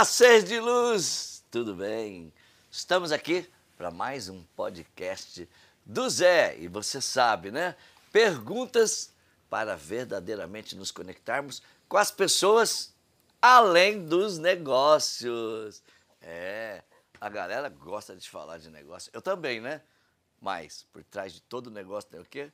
Olá, de luz! Tudo bem? Estamos aqui para mais um podcast do Zé. E você sabe, né? Perguntas para verdadeiramente nos conectarmos com as pessoas além dos negócios. É, a galera gosta de falar de negócio. Eu também, né? Mas por trás de todo negócio tem o quê?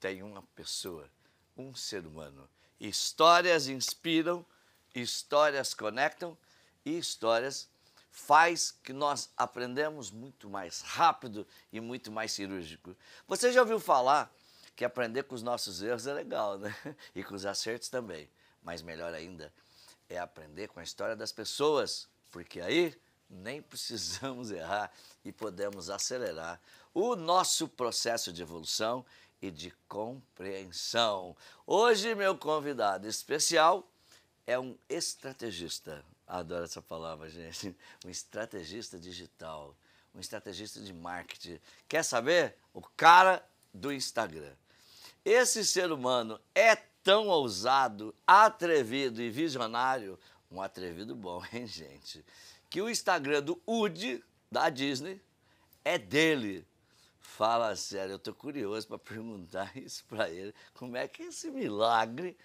Tem uma pessoa, um ser humano. Histórias inspiram, histórias conectam e histórias faz que nós aprendemos muito mais rápido e muito mais cirúrgico. Você já ouviu falar que aprender com os nossos erros é legal, né? E com os acertos também. Mas melhor ainda é aprender com a história das pessoas, porque aí nem precisamos errar e podemos acelerar o nosso processo de evolução e de compreensão. Hoje, meu convidado especial é um estrategista, Adoro essa palavra, gente. Um estrategista digital, um estrategista de marketing. Quer saber? O cara do Instagram. Esse ser humano é tão ousado, atrevido e visionário, um atrevido bom, hein, gente? Que o Instagram do Woody, da Disney, é dele. Fala sério, eu tô curioso para perguntar isso para ele. Como é que esse milagre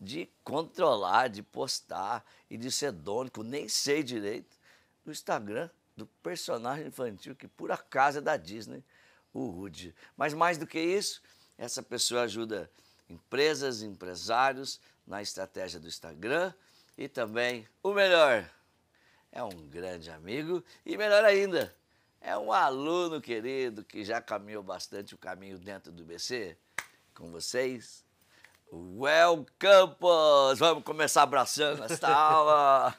de controlar, de postar e de ser dono, que eu nem sei direito, do Instagram do personagem infantil que por acaso é da Disney, o Rude. Mas mais do que isso, essa pessoa ajuda empresas, empresários na estratégia do Instagram e também o melhor, é um grande amigo e melhor ainda, é um aluno querido que já caminhou bastante o caminho dentro do BC. Com vocês, Well Campos! Vamos começar abraçando esta aula.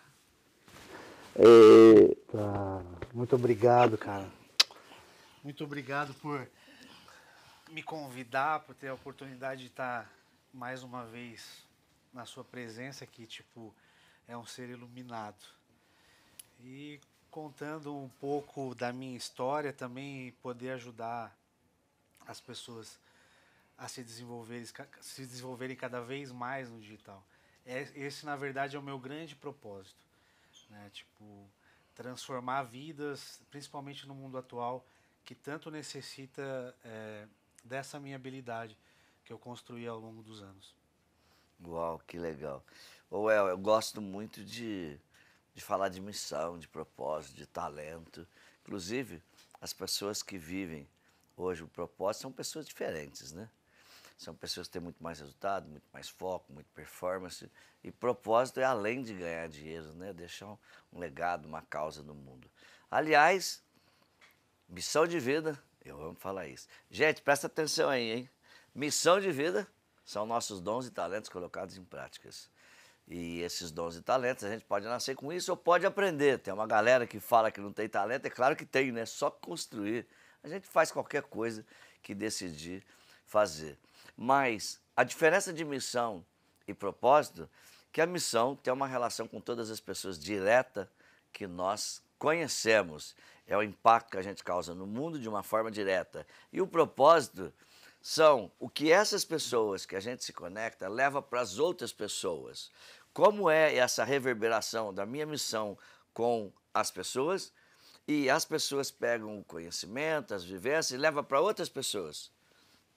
Eita, muito obrigado, cara. Muito obrigado por me convidar, por ter a oportunidade de estar mais uma vez na sua presença, que tipo é um ser iluminado. E contando um pouco da minha história também poder ajudar as pessoas a se desenvolverem, se desenvolverem cada vez mais no digital. É, esse, na verdade, é o meu grande propósito. Né? Tipo, transformar vidas, principalmente no mundo atual, que tanto necessita é, dessa minha habilidade que eu construí ao longo dos anos. Uau, que legal. Well, eu gosto muito de, de falar de missão, de propósito, de talento. Inclusive, as pessoas que vivem hoje o propósito são pessoas diferentes, né? São pessoas que têm muito mais resultado, muito mais foco, muito performance. E propósito é além de ganhar dinheiro, né? Deixar um, legado, uma causa no mundo. Aliás, missão de vida, eu amo falar isso. Gente, presta atenção aí, hein? Missão de vida são nossos dons e talentos colocados em práticas. E esses dons e talentos, a gente pode nascer com isso ou pode aprender. Tem uma galera que fala que não tem talento, é claro que tem, né? É só construir. A gente faz qualquer coisa que decidir fazer. Mas a diferença de missão e propósito é que a missão tem uma relação com todas as pessoas direta que nós conhecemos. É o impacto que a gente causa no mundo de uma forma direta. E o propósito são o que essas pessoas que a gente se conecta leva para as outras pessoas. Como é essa reverberação da minha missão com as pessoas? E as pessoas pegam o conhecimento, as vivências e levam para outras pessoas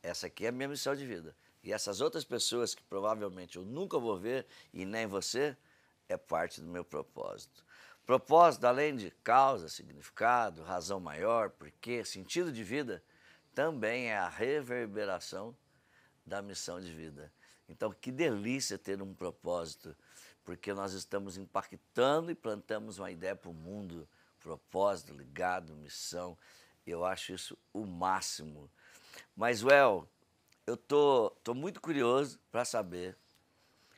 essa aqui é a minha missão de vida. E essas outras pessoas que provavelmente eu nunca vou ver e nem você, é parte do meu propósito. Propósito, além de causa, significado, razão maior, porquê, sentido de vida, também é a reverberação da missão de vida. Então, que delícia ter um propósito, porque nós estamos impactando e plantamos uma ideia para o mundo. Propósito, ligado, missão. Eu acho isso o máximo. Mas, Well, eu tô, tô muito curioso para saber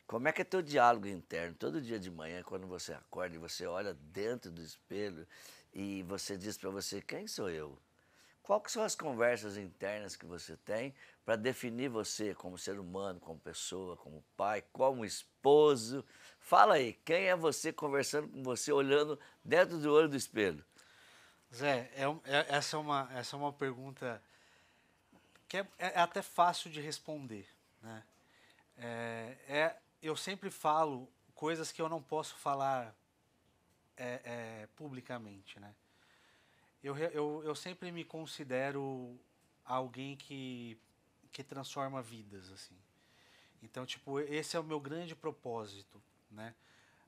como é que é teu diálogo interno? Todo dia de manhã, quando você acorda e você olha dentro do espelho e você diz para você quem sou eu? Quais são as conversas internas que você tem para definir você como ser humano, como pessoa, como pai, como esposo? Fala aí, quem é você conversando com você, olhando dentro do olho do espelho? Zé, é, é, essa, é uma, essa é uma pergunta que é, é, é até fácil de responder. Né? É, é, eu sempre falo coisas que eu não posso falar é, é publicamente. Né? Eu, eu, eu sempre me considero alguém que, que transforma vidas. assim. Então, tipo, esse é o meu grande propósito. Né?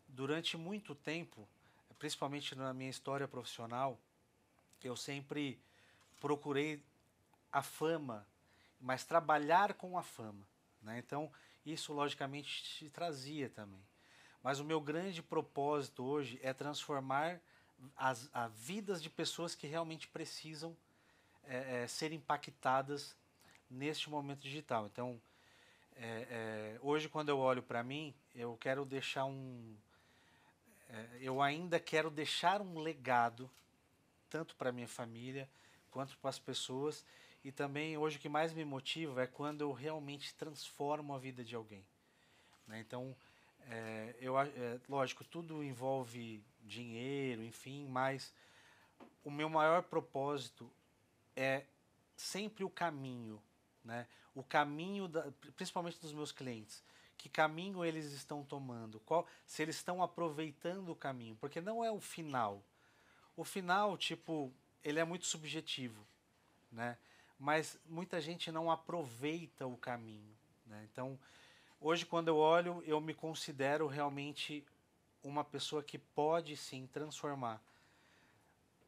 Durante muito tempo, principalmente na minha história profissional, eu sempre procurei a fama mas trabalhar com a fama. Né? Então, isso logicamente te trazia também. Mas o meu grande propósito hoje é transformar as, as vidas de pessoas que realmente precisam é, é, ser impactadas neste momento digital. Então, é, hoje, quando eu olho para mim, eu quero deixar um. eu ainda quero deixar um legado, tanto para minha família quanto para as pessoas e também hoje o que mais me motiva é quando eu realmente transformo a vida de alguém. Né? Então, é, eu, é, lógico, tudo envolve dinheiro, enfim, mas o meu maior propósito é sempre o caminho, né? O caminho, da, principalmente dos meus clientes, que caminho eles estão tomando, qual, se eles estão aproveitando o caminho, porque não é o final. O final, tipo, ele é muito subjetivo, né? mas muita gente não aproveita o caminho. Né? Então, hoje, quando eu olho, eu me considero realmente uma pessoa que pode sim transformar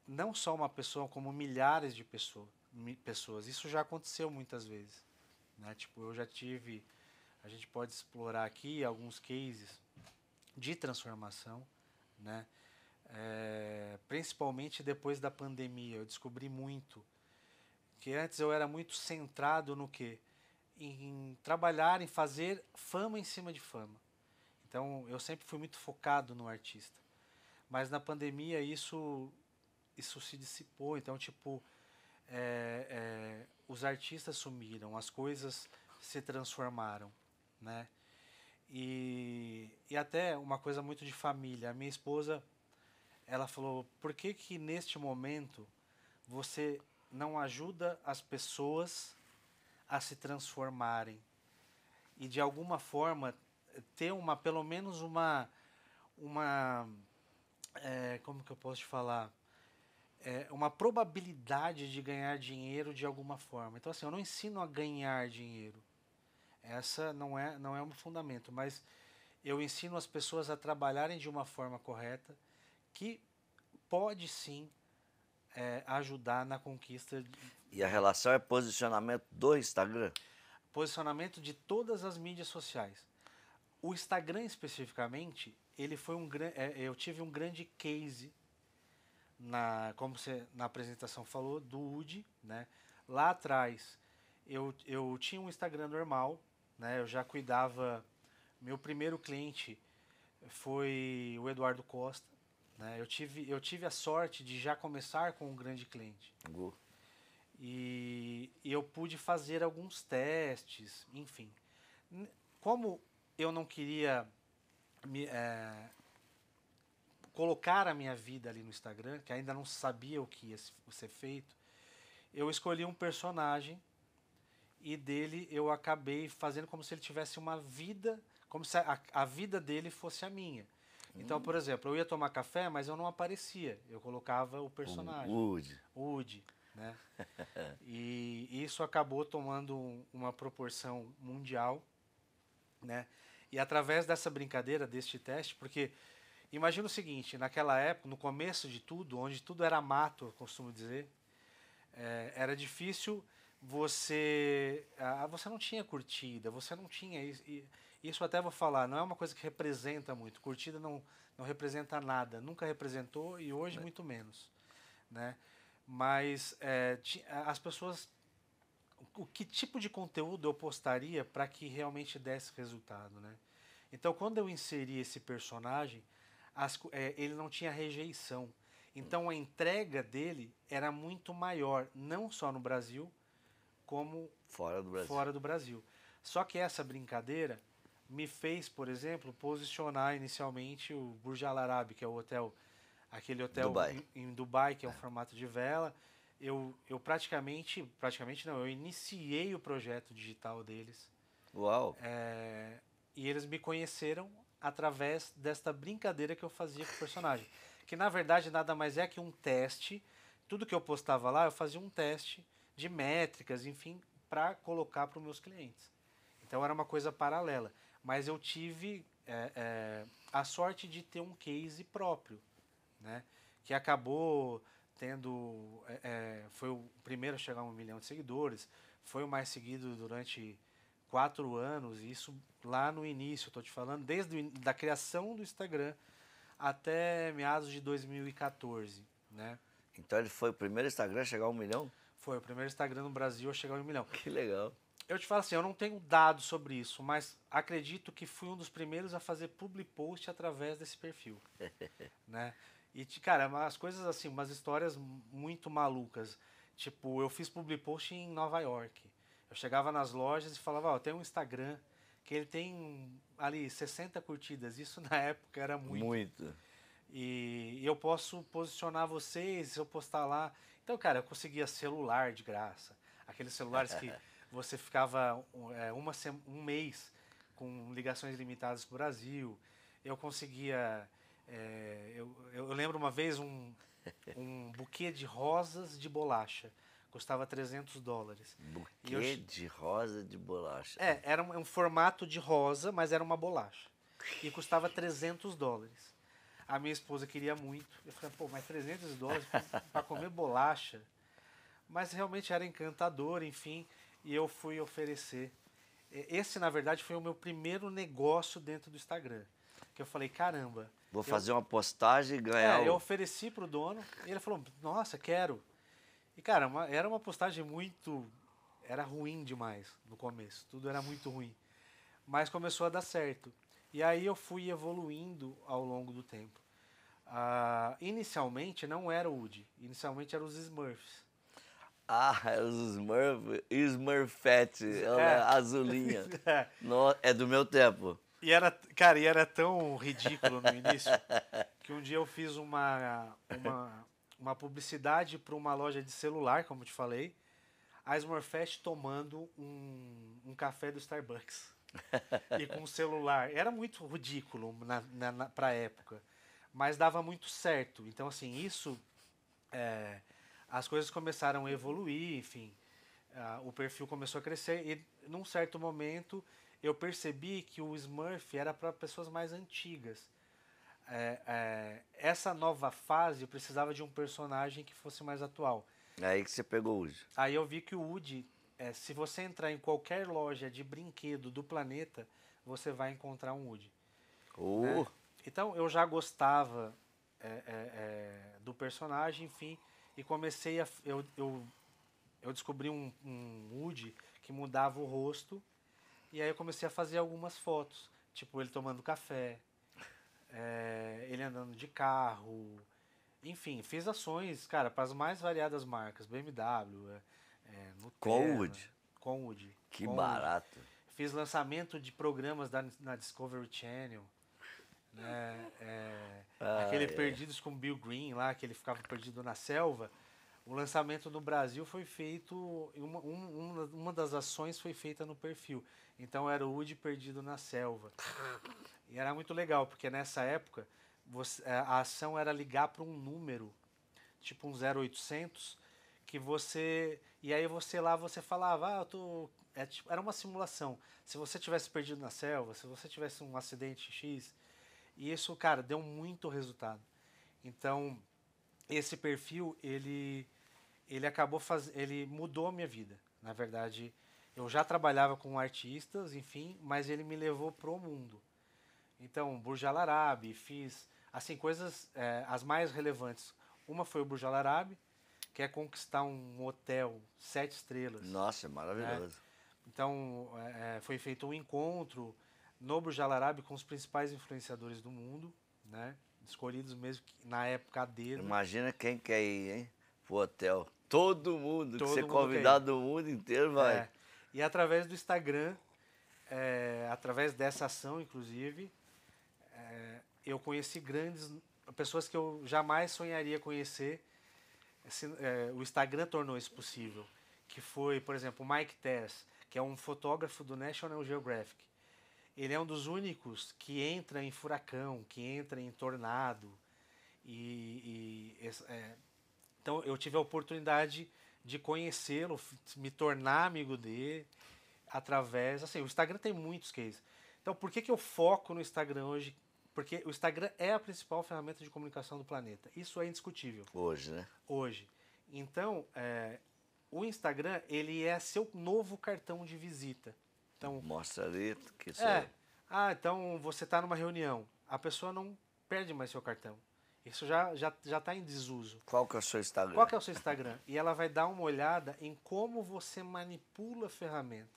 não só uma pessoa, como milhares de pessoa, pessoas. Isso já aconteceu muitas vezes. Né? Tipo, eu já tive. A gente pode explorar aqui alguns cases de transformação, né? É, principalmente depois da pandemia. Eu descobri muito que antes eu era muito centrado no quê? Em, em trabalhar, em fazer fama em cima de fama. Então eu sempre fui muito focado no artista. Mas na pandemia isso isso se dissipou. Então tipo é, é, os artistas sumiram, as coisas se transformaram, né? E, e até uma coisa muito de família. A minha esposa ela falou: por que que neste momento você não ajuda as pessoas a se transformarem e de alguma forma ter uma pelo menos uma uma é, como que eu posso te falar é, uma probabilidade de ganhar dinheiro de alguma forma então assim eu não ensino a ganhar dinheiro essa não é não é um fundamento mas eu ensino as pessoas a trabalharem de uma forma correta que pode sim é, ajudar na conquista. E a relação é posicionamento do Instagram? Posicionamento de todas as mídias sociais. O Instagram especificamente, ele foi um é, eu tive um grande case na, como você na apresentação falou, do UD, né? Lá atrás, eu, eu tinha um Instagram normal, né? Eu já cuidava. Meu primeiro cliente foi o Eduardo Costa, né? Eu, tive, eu tive a sorte de já começar com um grande cliente. E, e eu pude fazer alguns testes, enfim. Como eu não queria me, é, colocar a minha vida ali no Instagram, que ainda não sabia o que ia ser feito, eu escolhi um personagem e dele eu acabei fazendo como se ele tivesse uma vida, como se a, a vida dele fosse a minha. Então, por hum. exemplo, eu ia tomar café, mas eu não aparecia. Eu colocava o personagem. O Woody. Woody, né? e isso acabou tomando uma proporção mundial, né? E através dessa brincadeira, deste teste, porque imagina o seguinte, naquela época, no começo de tudo, onde tudo era mato, eu costumo dizer, é, era difícil você... Ah, você não tinha curtida, você não tinha... Isso, e, isso até vou falar, não é uma coisa que representa muito. Curtida não, não representa nada, nunca representou e hoje é. muito menos. Né? Mas é, as pessoas. O que tipo de conteúdo eu postaria para que realmente desse resultado? Né? Então, quando eu inseri esse personagem, as, é, ele não tinha rejeição. Então, a entrega dele era muito maior, não só no Brasil, como fora do Brasil. fora do Brasil. Só que essa brincadeira me fez, por exemplo, posicionar inicialmente o Burj Al Arab, que é o hotel, aquele hotel Dubai. Em, em, Dubai, que é um formato de vela. Eu, eu praticamente, praticamente não, eu iniciei o projeto digital deles. Uau! É, e eles me conheceram através desta brincadeira que eu fazia com o personagem. que na verdade nada mais é que um teste. Tudo que eu postava lá, eu fazia um teste de métricas, enfim, para colocar para os meus clientes. Então era uma coisa paralela mas eu tive é, é, a sorte de ter um case próprio, né? Que acabou tendo. É, é, foi o primeiro a chegar a um milhão de seguidores, foi o mais seguido durante quatro anos, isso lá no início, estou te falando, desde a da criação do Instagram até meados de 2014, né? Então ele foi o primeiro Instagram a chegar a um milhão? Foi o primeiro Instagram no Brasil a chegar a um milhão. Que legal. Eu te falo assim, eu não tenho dados sobre isso, mas acredito que fui um dos primeiros a fazer public post através desse perfil, né? E, cara, é umas coisas assim, umas histórias muito malucas. Tipo, eu fiz public post em Nova York. Eu chegava nas lojas e falava, ó, oh, tem um Instagram que ele tem ali 60 curtidas. Isso na época era muito. Muito. E, eu posso posicionar vocês, eu postar lá. Então, cara, eu conseguia celular de graça. Aqueles celulares que você ficava é, uma, um mês com ligações limitadas para o Brasil. Eu conseguia. É, eu, eu, lembro uma vez um, um buquê de rosas de bolacha. Custava 300 dólares. Buquê eu, de rosa de bolacha. É, era um, é um formato de rosa, mas era uma bolacha. E custava 300 dólares. A minha esposa queria muito. Eu falei, pô, mas 300 dólares para comer bolacha? Mas realmente era encantador, enfim e eu fui oferecer. Esse, na verdade, foi o meu primeiro negócio dentro do Instagram. Que eu falei, caramba. Vou eu... fazer uma postagem e ganhar. É, eu ofereci pro dono e ele falou, nossa, quero. E, cara, uma, era uma postagem muito. Era ruim demais no começo. Tudo era muito ruim. Mas começou a dar certo. E aí eu fui evoluindo ao longo do tempo. Uh, inicialmente não era o Woody, inicialmente eram os Smurfs. Ah, é os Smurf, Smurfette, é. é azulinha. é. No, é do meu tempo. E era, cara, e era tão ridículo no início que um dia eu fiz uma, uma, uma publicidade para uma loja de celular, como te falei, a Smurfette tomando um, um café do Starbucks. e com o celular. Era muito ridículo na, na, na, época. Mas dava muito certo. Então, assim, isso. É, as coisas começaram a evoluir, enfim, uh, o perfil começou a crescer e num certo momento eu percebi que o Smurf era para pessoas mais antigas. É, é, essa nova fase precisava de um personagem que fosse mais atual. É aí que você pegou o Woody. Aí eu vi que o Woody, é, se você entrar em qualquer loja de brinquedo do planeta, você vai encontrar um Woody. Oh. É. Então eu já gostava é, do personagem, enfim e comecei a. Eu, eu, eu descobri um, um wood que mudava o rosto. E aí eu comecei a fazer algumas fotos. Tipo, ele tomando café, é, ele andando de carro. Enfim, fiz ações, cara, para as mais variadas marcas. BMW, é, é, Conwood. Conwood. Que Conwood. barato. Fiz lançamento de programas da, na Discovery Channel. Né? É, ah, aquele é. Perdidos com Bill Green lá, que ele ficava perdido na selva. O lançamento no Brasil foi feito. Uma, um, uma das ações foi feita no perfil. Então era o Woody perdido na selva. E era muito legal, porque nessa época você, é, a ação era ligar para um número, tipo um 0800, que você. E aí você lá você falava, ah, eu tô. É, tipo, era uma simulação. Se você tivesse perdido na selva, se você tivesse um acidente X, e isso, cara, deu muito resultado. Então, esse perfil, ele, ele acabou faz Ele mudou a minha vida. Na verdade, eu já trabalhava com artistas, enfim, mas ele me levou pro mundo. Então, Burj Al Arab, fiz assim coisas é, as mais relevantes. Uma foi o Burj Al Arab, que é conquistar um hotel sete estrelas. Nossa, é maravilhoso. Né? Então, é, é, foi feito um encontro Nobo Jalarabe com os principais influenciadores do mundo, né? Escolhidos mesmo na época dele. Imagina quem quer ir, hein? Pro hotel. Todo mundo, Todo que ser convidado do mundo inteiro vai. É. E através do Instagram, é, através dessa ação, inclusive, é, eu conheci grandes pessoas que eu jamais sonharia conhecer. É, o Instagram tornou isso possível. Que foi, por exemplo, o Mike Tess, que é um fotógrafo do National Geographic ele é um dos únicos que entra em furacão, que entra em tornado. E, e é, então eu tive a oportunidade de conhecê-lo, me tornar amigo dele através. Assim, o Instagram tem muitos cases. É então por que, que eu foco no Instagram hoje? Porque o Instagram é a principal ferramenta de comunicação do planeta. Isso é indiscutível. Hoje, né? Hoje. Então, é, o Instagram ele é seu novo cartão de visita. Então, Mostra ali que você... É. Ah, então você está numa reunião. A pessoa não perde mais seu cartão. Isso já já já está em desuso. Qual que é o seu Instagram? Qual que é o seu Instagram? E ela vai dar uma olhada em como você manipula a ferramenta,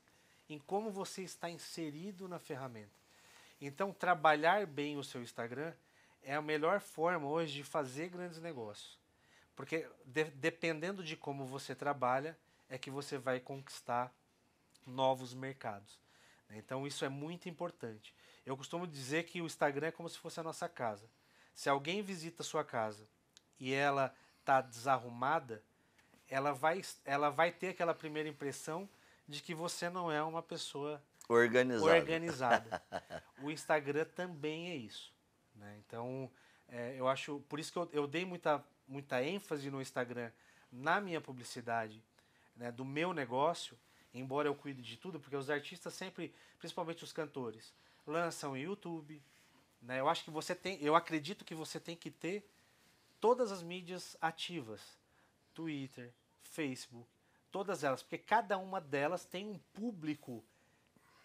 em como você está inserido na ferramenta. Então, trabalhar bem o seu Instagram é a melhor forma hoje de fazer grandes negócios. Porque de, dependendo de como você trabalha, é que você vai conquistar novos mercados. Então isso é muito importante. Eu costumo dizer que o Instagram é como se fosse a nossa casa. Se alguém visita a sua casa e ela está desarrumada, ela vai, ela vai ter aquela primeira impressão de que você não é uma pessoa organizada. organizada. o Instagram também é isso. Né? Então, é, eu acho. Por isso que eu, eu, dei muita, muita ênfase no Instagram na minha publicidade né, do meu negócio embora eu cuide de tudo, porque os artistas sempre, principalmente os cantores, lançam em YouTube. Né? Eu acho que você tem, eu acredito que você tem que ter todas as mídias ativas, Twitter, Facebook, todas elas, porque cada uma delas tem um público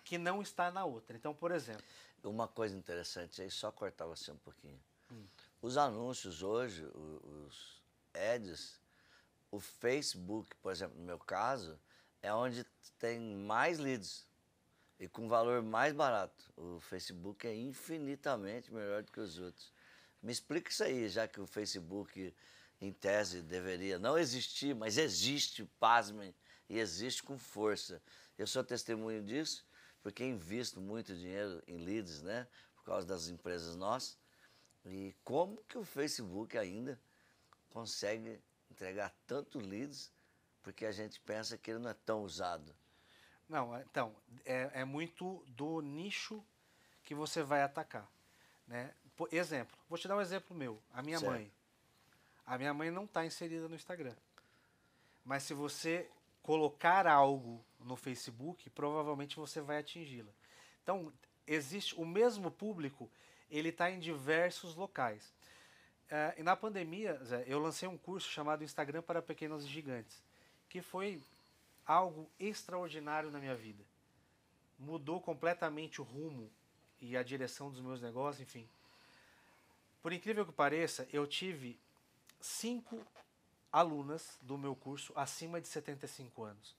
que não está na outra. Então, por exemplo, uma coisa interessante aí, só cortar você um pouquinho. Hum. Os anúncios hoje, os, os ads, o Facebook, por exemplo, no meu caso, é onde tem mais leads e com valor mais barato. O Facebook é infinitamente melhor do que os outros. Me explica isso aí, já que o Facebook, em tese, deveria não existir, mas existe, pasmem, e existe com força. Eu sou testemunho disso, porque invisto muito dinheiro em leads, né? Por causa das empresas nossas. E como que o Facebook ainda consegue entregar tanto leads porque a gente pensa que ele não é tão usado. Não, então, é, é muito do nicho que você vai atacar. Né? Por exemplo, vou te dar um exemplo meu, a minha certo. mãe. A minha mãe não está inserida no Instagram. Mas se você colocar algo no Facebook, provavelmente você vai atingi-la. Então, existe o mesmo público, ele está em diversos locais. Uh, e na pandemia, Zé, eu lancei um curso chamado Instagram para Pequenos Gigantes porque foi algo extraordinário na minha vida. Mudou completamente o rumo e a direção dos meus negócios, enfim. Por incrível que pareça, eu tive cinco alunas do meu curso acima de 75 anos.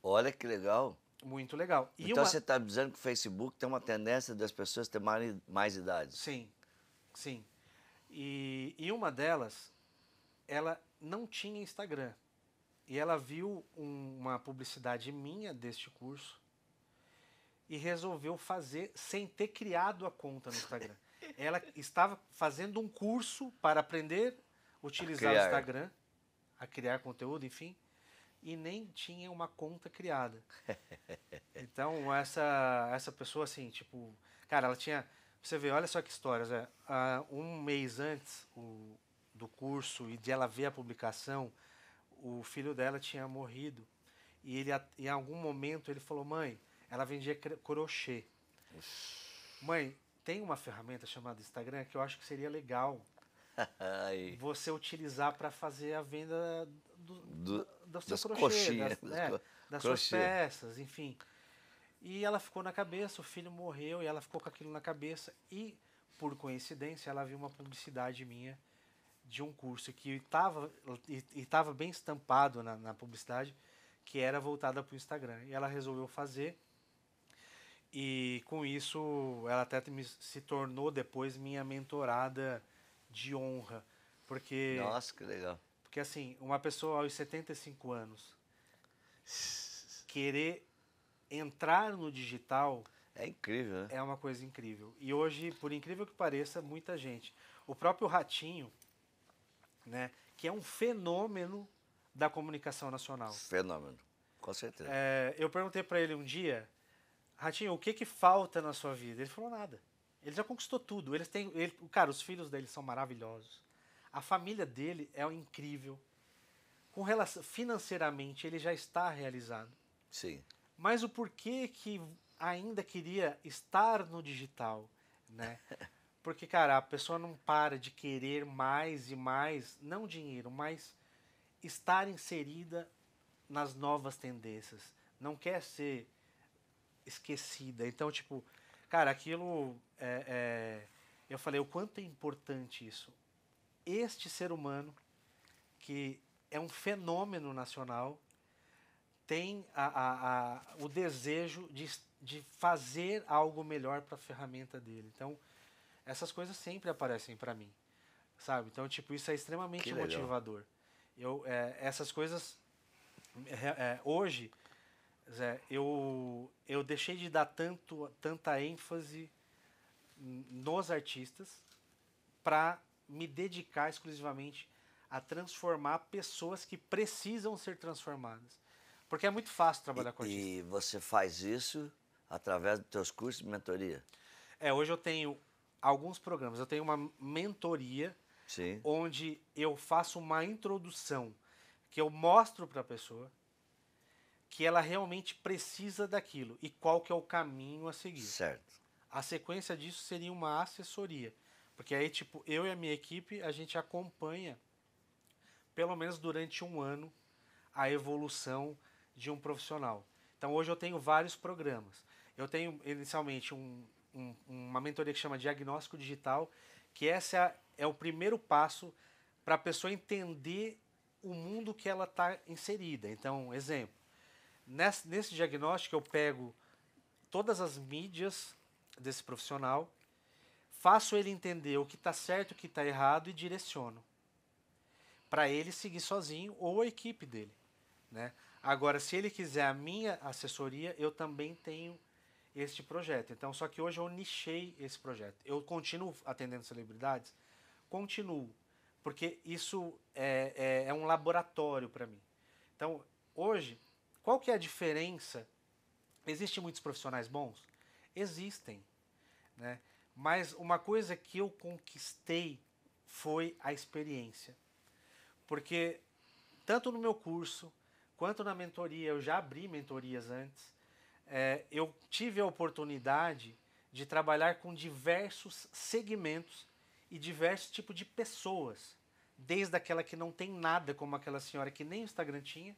Olha que legal. Muito legal. E então uma... você está dizendo que o Facebook tem uma tendência das pessoas ter mais, mais idade. Sim, sim. E, e uma delas, ela não tinha Instagram. E ela viu um, uma publicidade minha deste curso e resolveu fazer sem ter criado a conta no Instagram. ela estava fazendo um curso para aprender a utilizar a o Instagram, a criar conteúdo, enfim, e nem tinha uma conta criada. então, essa, essa pessoa, assim, tipo, cara, ela tinha. Você vê, olha só que história, Zé. Né? Uh, ah, um mês antes o, do curso e de ela ver a publicação o filho dela tinha morrido e ele em algum momento ele falou: "Mãe, ela vendia crochê". Ixi. Mãe, tem uma ferramenta chamada Instagram que eu acho que seria legal você utilizar para fazer a venda do, do, do seu das crochê, coxinhas, das, é, das crochê. suas peças, enfim. E ela ficou na cabeça, o filho morreu e ela ficou com aquilo na cabeça. E, por coincidência, ela viu uma publicidade minha de um curso que estava e estava bem estampado na, na, publicidade que era voltada para o Instagram e ela resolveu fazer e com isso ela até me, se tornou depois minha mentorada de honra porque nossa que legal porque assim uma pessoa aos 75 anos querer entrar no digital é incrível né? é uma coisa incrível e hoje por incrível que pareça muita gente o próprio ratinho né? Que é um fenômeno da comunicação nacional. Fenômeno, com certeza. É, eu perguntei para ele um dia, Ratinho, o que que falta na sua vida? Ele falou nada. Ele já conquistou tudo. Eles têm, ele, cara, os filhos dele são maravilhosos. A família dele é incrível. Com relação financeiramente, ele já está realizado. Sim. Mas o porquê que ainda queria estar no digital, né? Porque, cara, a pessoa não para de querer mais e mais, não dinheiro, mas estar inserida nas novas tendências. Não quer ser esquecida. Então, tipo, cara, aquilo. É, é, eu falei, o quanto é importante isso. Este ser humano, que é um fenômeno nacional, tem a, a, a o desejo de, de fazer algo melhor para a ferramenta dele. Então, essas coisas sempre aparecem para mim, sabe? Então, tipo, isso é extremamente que motivador. Legal. Eu, é, essas coisas, é, é, hoje, Zé, eu, eu deixei de dar tanto, tanta ênfase nos artistas para me dedicar exclusivamente a transformar pessoas que precisam ser transformadas. Porque é muito fácil trabalhar e, com artista. E você faz isso através dos teus cursos de mentoria? É, hoje eu tenho alguns programas. Eu tenho uma mentoria Sim. onde eu faço uma introdução que eu mostro para a pessoa que ela realmente precisa daquilo e qual que é o caminho a seguir. Certo. A sequência disso seria uma assessoria, porque aí tipo eu e a minha equipe a gente acompanha pelo menos durante um ano a evolução de um profissional. Então hoje eu tenho vários programas. Eu tenho inicialmente um, um, uma mentoria que chama Diagnóstico Digital, que essa é, é o primeiro passo para a pessoa entender o mundo que ela está inserida. Então, exemplo, nesse, nesse diagnóstico eu pego todas as mídias desse profissional, faço ele entender o que está certo, o que está errado e direciono para ele seguir sozinho ou a equipe dele, né? Agora, se ele quiser a minha assessoria, eu também tenho este projeto. Então, só que hoje eu nichei esse projeto. Eu continuo atendendo celebridades? Continuo, porque isso é, é, é um laboratório para mim. Então, hoje, qual que é a diferença? Existem muitos profissionais bons? Existem, né? Mas uma coisa que eu conquistei foi a experiência. Porque tanto no meu curso, quanto na mentoria, eu já abri mentorias antes, é, eu tive a oportunidade de trabalhar com diversos segmentos e diversos tipos de pessoas. Desde aquela que não tem nada, como aquela senhora que nem o Instagram tinha.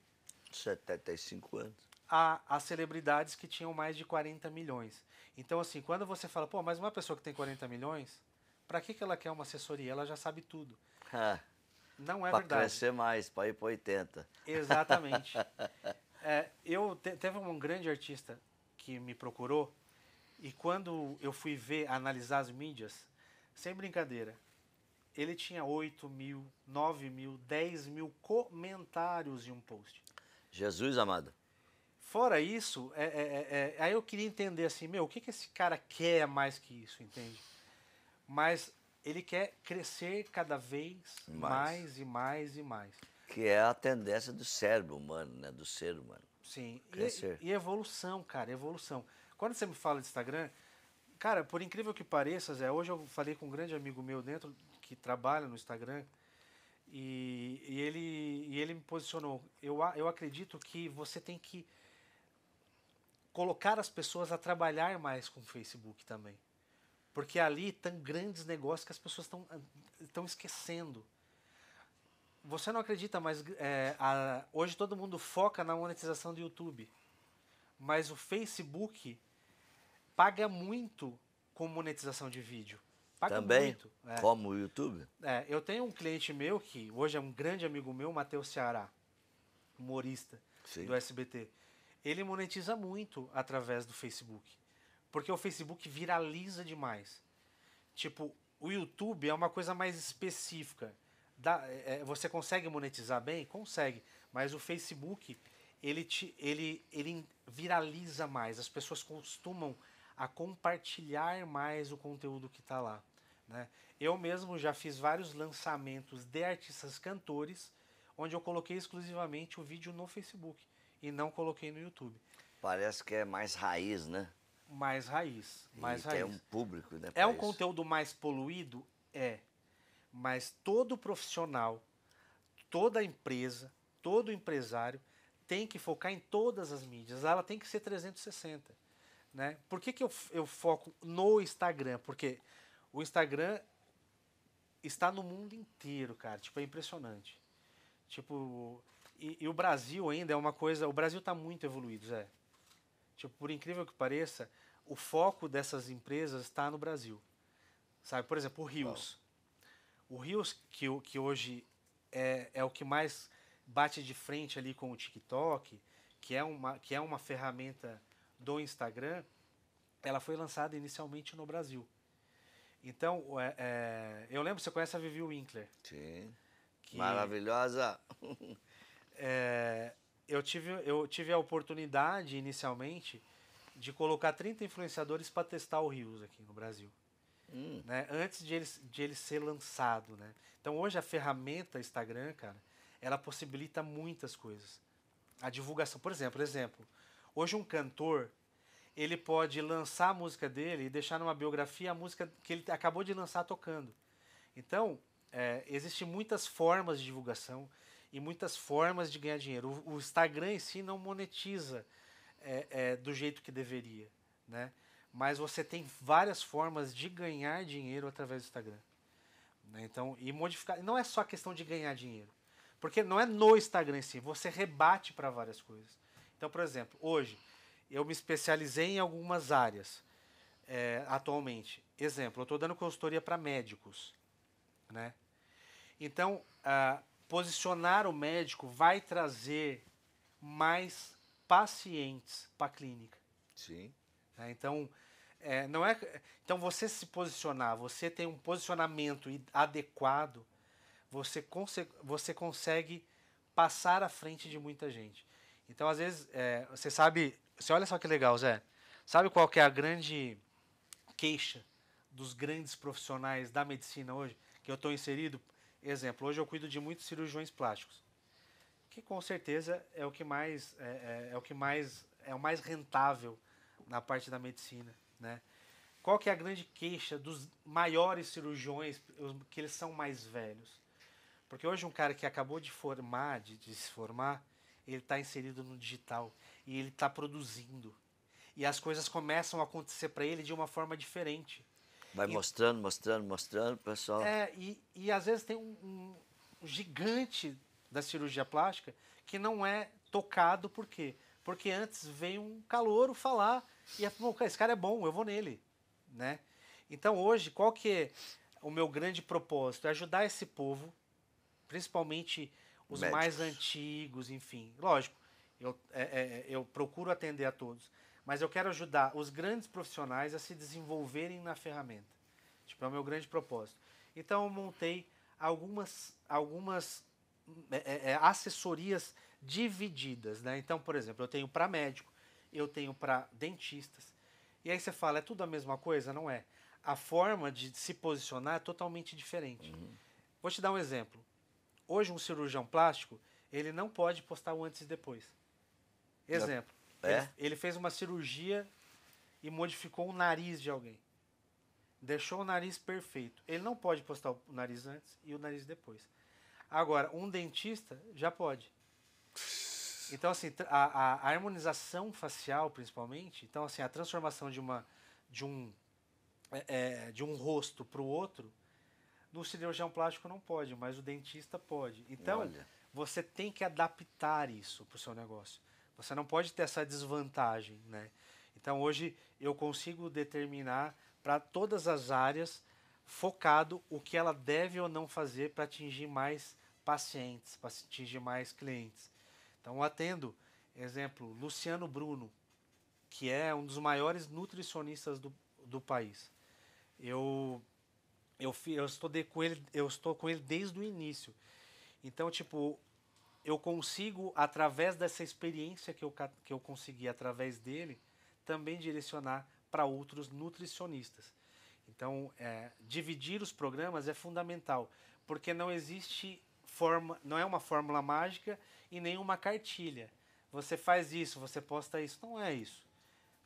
75 anos. A, a celebridades que tinham mais de 40 milhões. Então, assim, quando você fala, pô, mas uma pessoa que tem 40 milhões, para que, que ela quer uma assessoria? Ela já sabe tudo. não é pra verdade. Para crescer mais, para ir para 80. Exatamente. É, eu te, teve um grande artista que me procurou e quando eu fui ver, analisar as mídias, sem brincadeira, ele tinha 8 mil, 9 mil, 10 mil comentários em um post. Jesus amado. Fora isso, é, é, é, é, aí eu queria entender assim, meu, o que, que esse cara quer mais que isso, entende? Mas ele quer crescer cada vez mais, mais e mais e mais que é a tendência do cérebro humano, né? Do ser humano. Sim. E, e evolução, cara, evolução. Quando você me fala de Instagram, cara, por incrível que pareça, Zé, hoje eu falei com um grande amigo meu dentro que trabalha no Instagram e, e ele, e ele me posicionou. Eu, eu acredito que você tem que colocar as pessoas a trabalhar mais com o Facebook também. Porque é ali estão grandes negócios que as pessoas estão esquecendo você não acredita, mas é, a, hoje todo mundo foca na monetização do YouTube. Mas o Facebook paga muito com monetização de vídeo. Paga Também? Muito, é. Como o YouTube? É, eu tenho um cliente meu que hoje é um grande amigo meu, Matheus Ceará, humorista Sim. do SBT. Ele monetiza muito através do Facebook. Porque o Facebook viraliza demais. Tipo, o YouTube é uma coisa mais específica dá, é, é, você consegue monetizar bem? Consegue. Mas o Facebook, ele, te, ele, ele viraliza mais. As pessoas costumam a compartilhar mais o conteúdo que está lá. Né? Eu mesmo já fiz vários lançamentos de artistas cantores, onde eu coloquei exclusivamente o vídeo no Facebook e não coloquei no YouTube. Parece que é mais raiz, né? Mais raiz, mais e raiz. É um público, né? É um isso. conteúdo mais poluído, é. Mas todo profissional, toda empresa, todo empresário tem que focar em todas as mídias. Ela tem que ser 360. Né? Por que, que eu, eu foco no Instagram? Porque o Instagram está no mundo inteiro, cara. Tipo, é impressionante. Tipo, e, e o Brasil ainda é uma coisa. O Brasil está muito evoluído, Zé. Tipo, por incrível que pareça, o foco dessas empresas está no Brasil. Sabe, por exemplo, o Rios. O Reels, que, que hoje é, é o que mais bate de frente ali com o TikTok, que é uma, que é uma ferramenta do Instagram, ela foi lançada inicialmente no Brasil. Então, é, é, eu lembro, você conhece a Vivi Winkler. Sim. Que, Maravilhosa! é, eu, tive, eu tive a oportunidade, inicialmente, de colocar 30 influenciadores para testar o Rios aqui no Brasil hum. né? antes de ele, de ele ser lançado. Né? Então hoje a ferramenta Instagram, cara, ela possibilita muitas coisas. A divulgação, por exemplo, exemplo, hoje um cantor ele pode lançar a música dele e deixar numa biografia a música que ele acabou de lançar tocando. Então, é, existem muitas formas de divulgação e muitas formas de ganhar dinheiro. O, o Instagram em si não monetiza é, é, do jeito que deveria, né? mas você tem várias formas de ganhar dinheiro através do Instagram. Né? Então, e modificar. Não é só questão de ganhar dinheiro. Porque não é no Instagram em si, você rebate para várias coisas. Então, por exemplo, hoje eu me especializei em algumas áreas é, atualmente. Exemplo, eu estou dando consultoria para médicos. Né? Então, ah, posicionar o médico vai trazer mais pacientes para a clínica. Sim. Né? Então, é, não é, então você se posicionar, você tem um posicionamento adequado, você, conse, você consegue passar à frente de muita gente. Então às vezes é, você sabe, você olha só que legal, Zé. Sabe qual que é a grande queixa dos grandes profissionais da medicina hoje? Que eu estou inserido. Exemplo, hoje eu cuido de muitos cirurgiões plásticos, que com certeza é o que mais é, é, é o que mais é o mais rentável na parte da medicina. Né? Qual que é a grande queixa dos maiores cirurgiões, que eles são mais velhos? Porque hoje um cara que acabou de formar, de, de se formar, ele está inserido no digital e ele está produzindo. E as coisas começam a acontecer para ele de uma forma diferente. Vai e, mostrando, mostrando, mostrando, pessoal. É, e, e às vezes tem um, um gigante da cirurgia plástica que não é tocado por quê? Porque antes vem um calouro falar e é, esse cara é bom, eu vou nele, né? Então hoje, qual que é o meu grande propósito? É ajudar esse povo, principalmente os Médicos. mais antigos, enfim. Lógico, eu, é, é, eu procuro atender a todos, mas eu quero ajudar os grandes profissionais a se desenvolverem na ferramenta. Tipo, é o meu grande propósito. Então eu montei algumas, algumas é, é, é assessorias divididas, né? Então, por exemplo, eu tenho para médico, eu tenho para dentistas. E aí você fala, é tudo a mesma coisa? Não é. A forma de se posicionar é totalmente diferente. Uhum. Vou te dar um exemplo. Hoje um cirurgião plástico, ele não pode postar o antes e depois. Exemplo. É? Ele, ele fez uma cirurgia e modificou o nariz de alguém. Deixou o nariz perfeito. Ele não pode postar o nariz antes e o nariz depois. Agora, um dentista já pode. Então, assim, a, a, harmonização facial, principalmente, então, assim, a transformação de, uma, de, um, é, é de um rosto para o outro, no cirurgião plástico não pode, mas o dentista pode. Então, Olha. você tem que adaptar isso para o seu negócio. Você não pode ter essa desvantagem, né? Então, hoje, eu consigo determinar para todas as áreas focado o que ela deve ou não fazer para atingir mais pacientes, para atingir mais clientes. Então, atendo, exemplo, Luciano Bruno, que é um dos maiores nutricionistas do, do país. Eu eu, eu estou com ele, eu estou com ele desde o início. Então, tipo, eu consigo através dessa experiência que eu que eu consegui através dele, também direcionar para outros nutricionistas. Então, é, dividir os programas é fundamental, porque não existe forma, não é uma fórmula mágica e nenhuma cartilha. Você faz isso, você posta isso. Não é isso.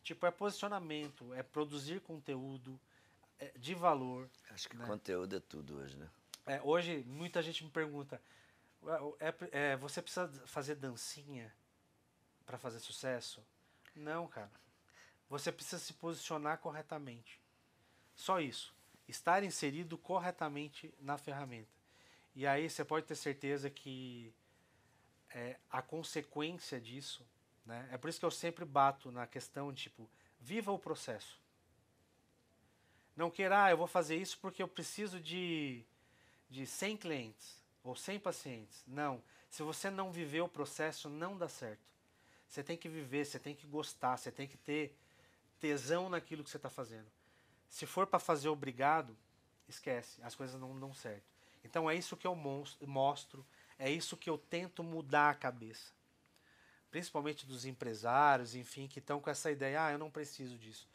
Tipo, é posicionamento, é produzir conteúdo é de valor. Acho que né? conteúdo é tudo hoje, né? É, hoje, muita gente me pergunta: é, é, você precisa fazer dancinha para fazer sucesso? Não, cara. Você precisa se posicionar corretamente. Só isso. Estar inserido corretamente na ferramenta. E aí você pode ter certeza que é, a consequência disso. Né? É por isso que eu sempre bato na questão de, tipo, viva o processo. Não queira, ah, eu vou fazer isso porque eu preciso de, de 100 clientes ou 100 pacientes. Não. Se você não viver o processo, não dá certo. Você tem que viver, você tem que gostar, você tem que ter tesão naquilo que você está fazendo. Se for para fazer obrigado, esquece, as coisas não dão certo. Então é isso que eu mostro é isso que eu tento mudar a cabeça. Principalmente dos empresários, enfim, que estão com essa ideia, ah, eu não preciso disso.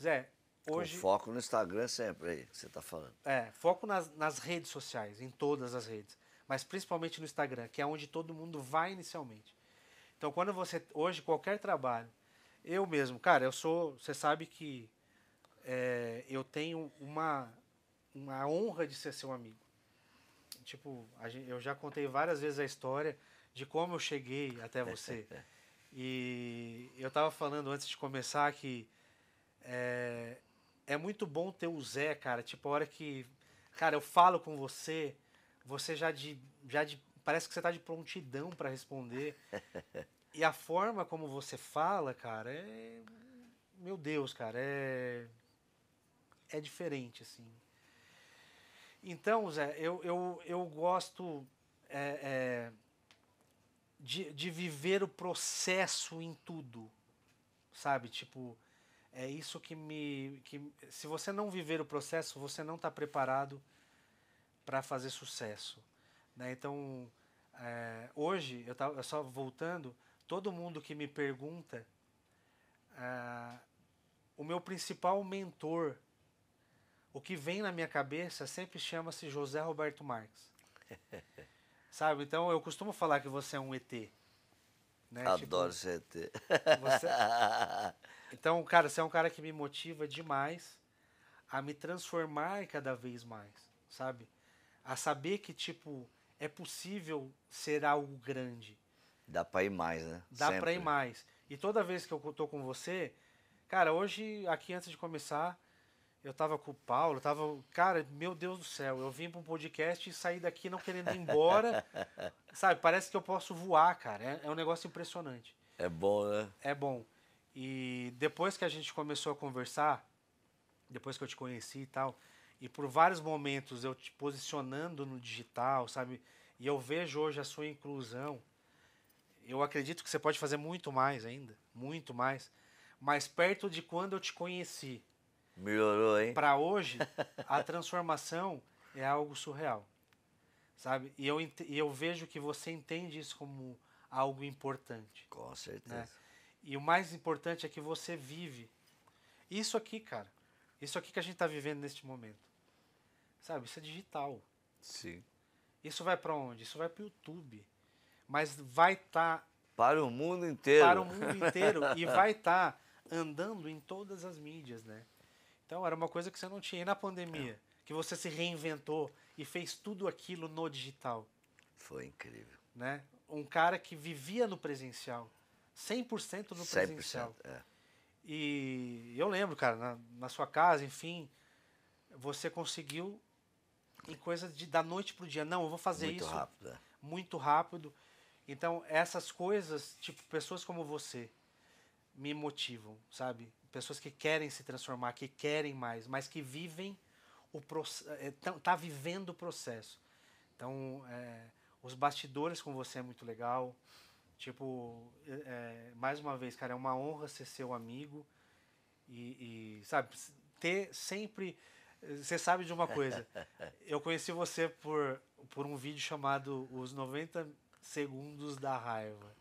Zé, hoje. Com foco no Instagram sempre é aí, que você está falando. É, foco nas, nas redes sociais, em todas as redes. Mas principalmente no Instagram, que é onde todo mundo vai inicialmente. Então, quando você. Hoje, qualquer trabalho. Eu mesmo, cara, eu sou. Você sabe que é, eu tenho uma, uma honra de ser seu amigo tipo, gente, eu já contei várias vezes a história de como eu cheguei até você. e eu tava falando antes de começar que é, é muito bom ter o Zé, cara. Tipo, a hora que, cara, eu falo com você, você já de, já de parece que você tá de prontidão para responder. e a forma como você fala, cara, é meu Deus, cara, é é diferente assim. Então, Zé, eu, eu, eu gosto é, é, de, de viver o processo em tudo, sabe? Tipo, é isso que me. Que, se você não viver o processo, você não está preparado para fazer sucesso. Né? Então, é, hoje, eu tava só voltando, todo mundo que me pergunta, é, o meu principal mentor o que vem na minha cabeça sempre chama-se José Roberto Marques. Sabe? Então eu costumo falar que você é um ET. Né? Tipo, Adoro tipo, ser ET. Você... Então, cara, você é um cara que me motiva demais a me transformar cada vez mais, sabe? A saber que, tipo, é possível ser algo grande. Dá pra ir mais, né? Dá Sempre. pra ir mais. E toda vez que eu tô com você, cara, hoje, aqui antes de começar, eu tava com o Paulo, tava. Cara, meu Deus do céu, eu vim pra um podcast e saí daqui não querendo ir embora. Sabe, parece que eu posso voar, cara. É, é um negócio impressionante. É bom, né? É bom. E depois que a gente começou a conversar, depois que eu te conheci e tal, e por vários momentos eu te posicionando no digital, sabe? E eu vejo hoje a sua inclusão. Eu acredito que você pode fazer muito mais ainda, muito mais. Mas perto de quando eu te conheci, Melhorou, hein? Para hoje, a transformação é algo surreal. Sabe? E eu, e eu vejo que você entende isso como algo importante. Com né? certeza. Né? E o mais importante é que você vive. Isso aqui, cara. Isso aqui que a gente está vivendo neste momento. Sabe? Isso é digital. Sim. Isso vai para onde? Isso vai para o YouTube. Mas vai estar. Tá para o mundo inteiro. Para o mundo inteiro. e vai estar tá andando em todas as mídias, né? Então era uma coisa que você não tinha e na pandemia, é. que você se reinventou e fez tudo aquilo no digital. Foi incrível. Né? Um cara que vivia no presencial, 100% no 100%, presencial. É. E eu lembro, cara, na, na sua casa, enfim, você conseguiu em coisa de da noite pro dia. Não, eu vou fazer muito isso. Muito rápido. É. Muito rápido. Então, essas coisas, tipo, pessoas como você me motivam, sabe? pessoas que querem se transformar, que querem mais, mas que vivem o processo, eh, tá vivendo o processo. Então, é, os bastidores com você é muito legal. Tipo, é, é mais uma vez, cara, é uma honra ser seu amigo e, e sabe, ter sempre. Você sabe de uma coisa. Eu conheci você por, por um vídeo chamado Os 90 Segundos da Raiva,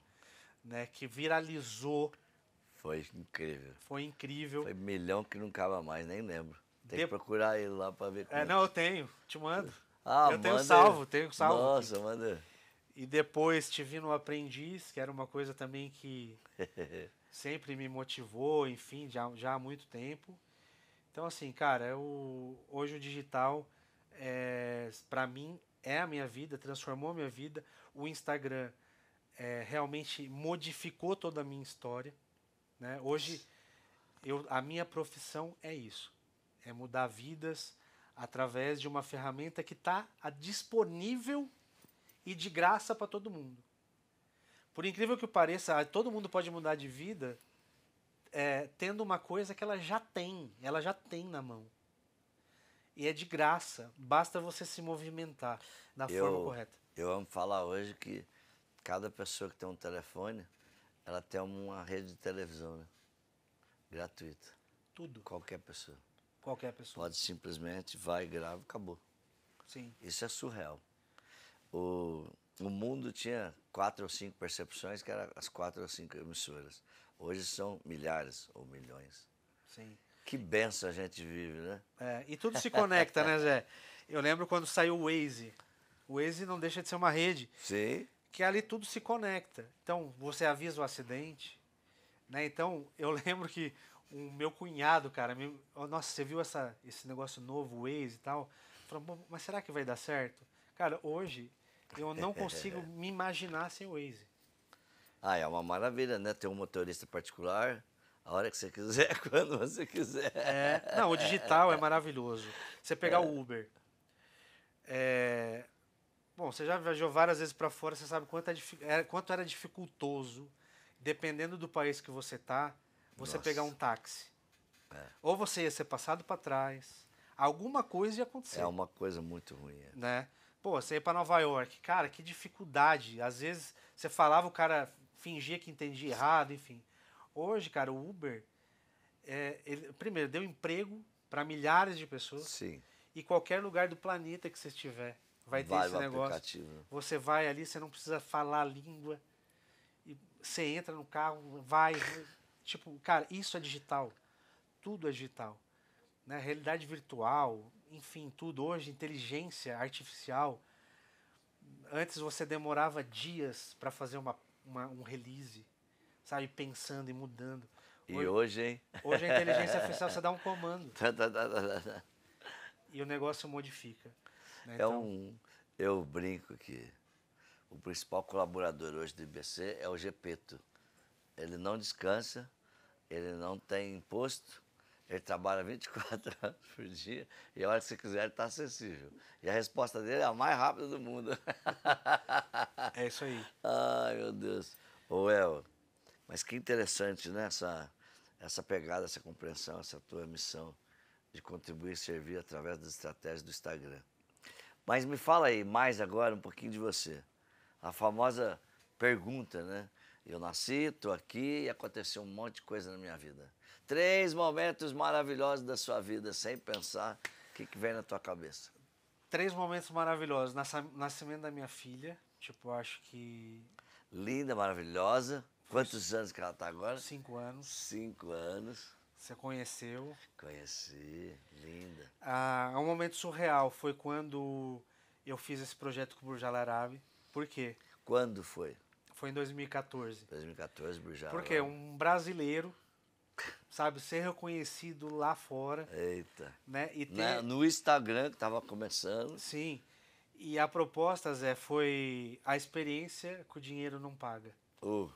né? Que viralizou foi incrível. Foi incrível. Foi milhão que não cava mais, nem lembro. Tem de... que procurar ele lá para ver como... É, é, não, eu tenho, te mando. Ah, eu tenho salvo, ele. tenho salvo. Nossa, manda. E depois tive no Aprendiz, que era uma coisa também que sempre me motivou, enfim, já, já há muito tempo. Então, assim, cara, eu, hoje o digital, é, para mim, é a minha vida, transformou a minha vida. O Instagram é, realmente modificou toda a minha história. Né? Hoje, eu, a minha profissão é isso: é mudar vidas através de uma ferramenta que está disponível e de graça para todo mundo. Por incrível que pareça, todo mundo pode mudar de vida é, tendo uma coisa que ela já tem, ela já tem na mão. E é de graça, basta você se movimentar da eu, forma correta. Eu amo falar hoje que cada pessoa que tem um telefone ela tem uma rede de televisão, né? Gratuita. Tudo. Qualquer pessoa. Qualquer pessoa. Pode simplesmente vai, grava, acabou. Sim. Isso é surreal. O, o mundo tinha quatro ou cinco percepções, que eram as quatro ou cinco emissoras. Hoje são milhares ou milhões. Sim. Que benção a gente vive, né? É, e tudo se conecta, né, Zé? Eu lembro quando saiu o Waze. O Waze não deixa de ser uma rede. Sim que ali tudo se conecta. Então, você avisa o acidente, né? Então, eu lembro que o meu cunhado, cara, me, oh, nossa, você viu essa, esse negócio novo, Waze e tal? Falou, mas será que vai dar certo? Cara, hoje eu não consigo me imaginar sem o Waze. Ah, é uma maravilha, né? Ter um motorista particular, a hora que você quiser, quando você quiser. É, não, o digital é maravilhoso. Você pegar é. o Uber. É, Bom, você já viajou várias vezes para fora, você sabe quanto, é, quanto era dificultoso, dependendo do país que você tá, você Nossa. pegar um táxi. É. Ou você ia ser passado para trás, alguma coisa ia acontecer. É uma coisa muito ruim. É. Né? Pô, você ia para Nova York, cara, que dificuldade. Às vezes você falava, o cara fingia que entendia errado, enfim. Hoje, cara, o Uber, é, ele, primeiro, deu emprego para milhares de pessoas. Sim. E qualquer lugar do planeta que você estiver vai ter vai esse negócio. Aplicativo. Você vai ali, você não precisa falar a língua. E você entra no carro, vai. tipo, cara, isso é digital. Tudo é digital. Né? Realidade virtual, enfim, tudo. Hoje, inteligência artificial. Antes você demorava dias para fazer uma, uma, um release, sabe? Pensando e mudando. Hoje, e hoje, hein? Hoje a inteligência artificial você dá um comando. Tá, tá, tá, e o negócio modifica. Né, é então... É um. Eu brinco que o principal colaborador hoje do IBC é o Gepeto. Ele não descansa, ele não tem imposto, ele trabalha 24 horas por dia e a hora que você quiser ele está acessível. E a resposta dele é a mais rápida do mundo. É isso aí. Ai, meu Deus. Ô, El, mas que interessante, né? Essa, essa pegada, essa compreensão, essa tua missão de contribuir e servir através das estratégias do Instagram. Mas me fala aí mais agora um pouquinho de você. A famosa pergunta, né? Eu nasci, estou aqui e aconteceu um monte de coisa na minha vida. Três momentos maravilhosos da sua vida, sem pensar o que, que vem na tua cabeça. Três momentos maravilhosos. Nascimento da minha filha, tipo, acho que. Linda, maravilhosa. Quantos anos que ela está agora? Cinco anos. Cinco anos. Você conheceu? Conheci, linda. Ah, é um momento surreal foi quando eu fiz esse projeto com o Burjal Arabe. Por quê? Quando foi? Foi em 2014. 2014, Burjal Por quê? Um brasileiro sabe, ser reconhecido lá fora. Eita. Né? E ter... No Instagram que estava começando. Sim. E a proposta, Zé, foi a experiência que o dinheiro não paga. Uh.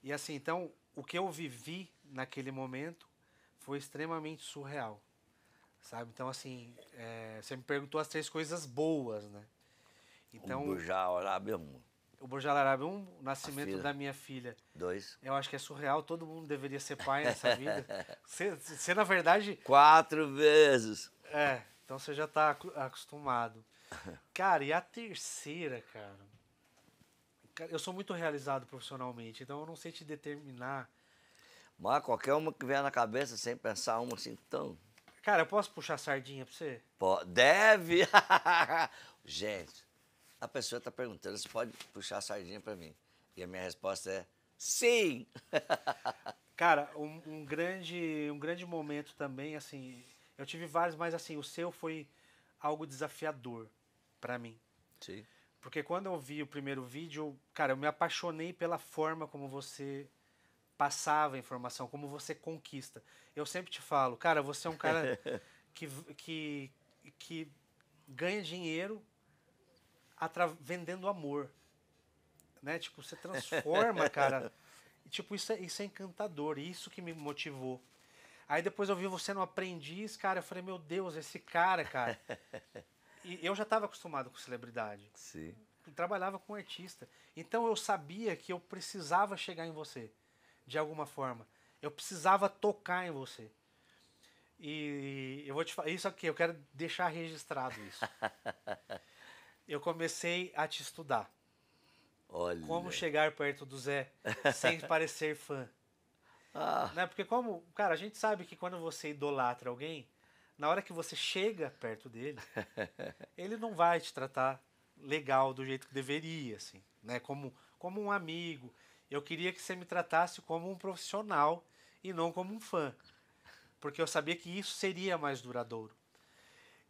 E assim, então, o que eu vivi naquele momento foi extremamente surreal, sabe? Então, assim, é, você me perguntou as três coisas boas, né? Então, o Burjal Arábia 1. É o Burjal Arábia 1, é o nascimento da minha filha. Dois. Eu acho que é surreal, todo mundo deveria ser pai nessa vida. Você, você, na verdade... Quatro vezes. É, então você já está acostumado. Cara, e a terceira, cara? Eu sou muito realizado profissionalmente, então eu não sei te determinar mas qualquer uma que vier na cabeça, sem pensar uma assim, então. Cara, eu posso puxar sardinha pra você? Pô, deve! Gente, a pessoa tá perguntando se pode puxar sardinha pra mim. E a minha resposta é sim! Cara, um, um, grande, um grande momento também, assim. Eu tive vários, mas assim, o seu foi algo desafiador para mim. Sim. Porque quando eu vi o primeiro vídeo, cara, eu me apaixonei pela forma como você passava informação, como você conquista. Eu sempre te falo, cara, você é um cara que, que, que ganha dinheiro vendendo amor. Né? Tipo, você transforma, cara. E, tipo, isso é, isso é encantador, isso que me motivou. Aí depois eu vi você no aprendiz, cara, eu falei, meu Deus, esse cara, cara. E eu já estava acostumado com celebridade. Sim. Eu trabalhava com artista. Então eu sabia que eu precisava chegar em você de alguma forma. Eu precisava tocar em você. E eu vou te falar isso aqui, eu quero deixar registrado isso. eu comecei a te estudar. Olha. Como chegar perto do Zé sem parecer fã. Ah. Né? Porque como, cara, a gente sabe que quando você idolatra alguém, na hora que você chega perto dele, ele não vai te tratar legal do jeito que deveria, assim, né? Como como um amigo eu queria que você me tratasse como um profissional e não como um fã, porque eu sabia que isso seria mais duradouro.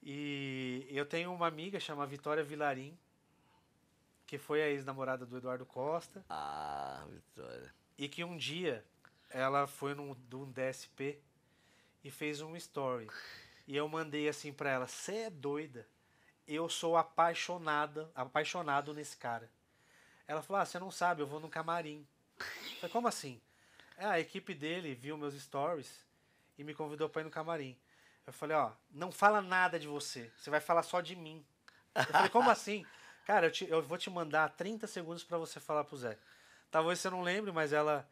E eu tenho uma amiga chamada Vitória Vilarim, que foi a ex-namorada do Eduardo Costa. Ah, Vitória. E que um dia ela foi num, num DSP e fez um story. E eu mandei assim para ela: "Você é doida? Eu sou apaixonada, apaixonado nesse cara". Ela falou: "Ah, você não sabe, eu vou no camarim". Falei, como assim? É, a equipe dele viu meus stories e me convidou para ir no camarim. Eu falei, ó, não fala nada de você, você vai falar só de mim. Eu falei, como assim? Cara, eu, te, eu vou te mandar 30 segundos para você falar pro Zé. Talvez você não lembre, mas ela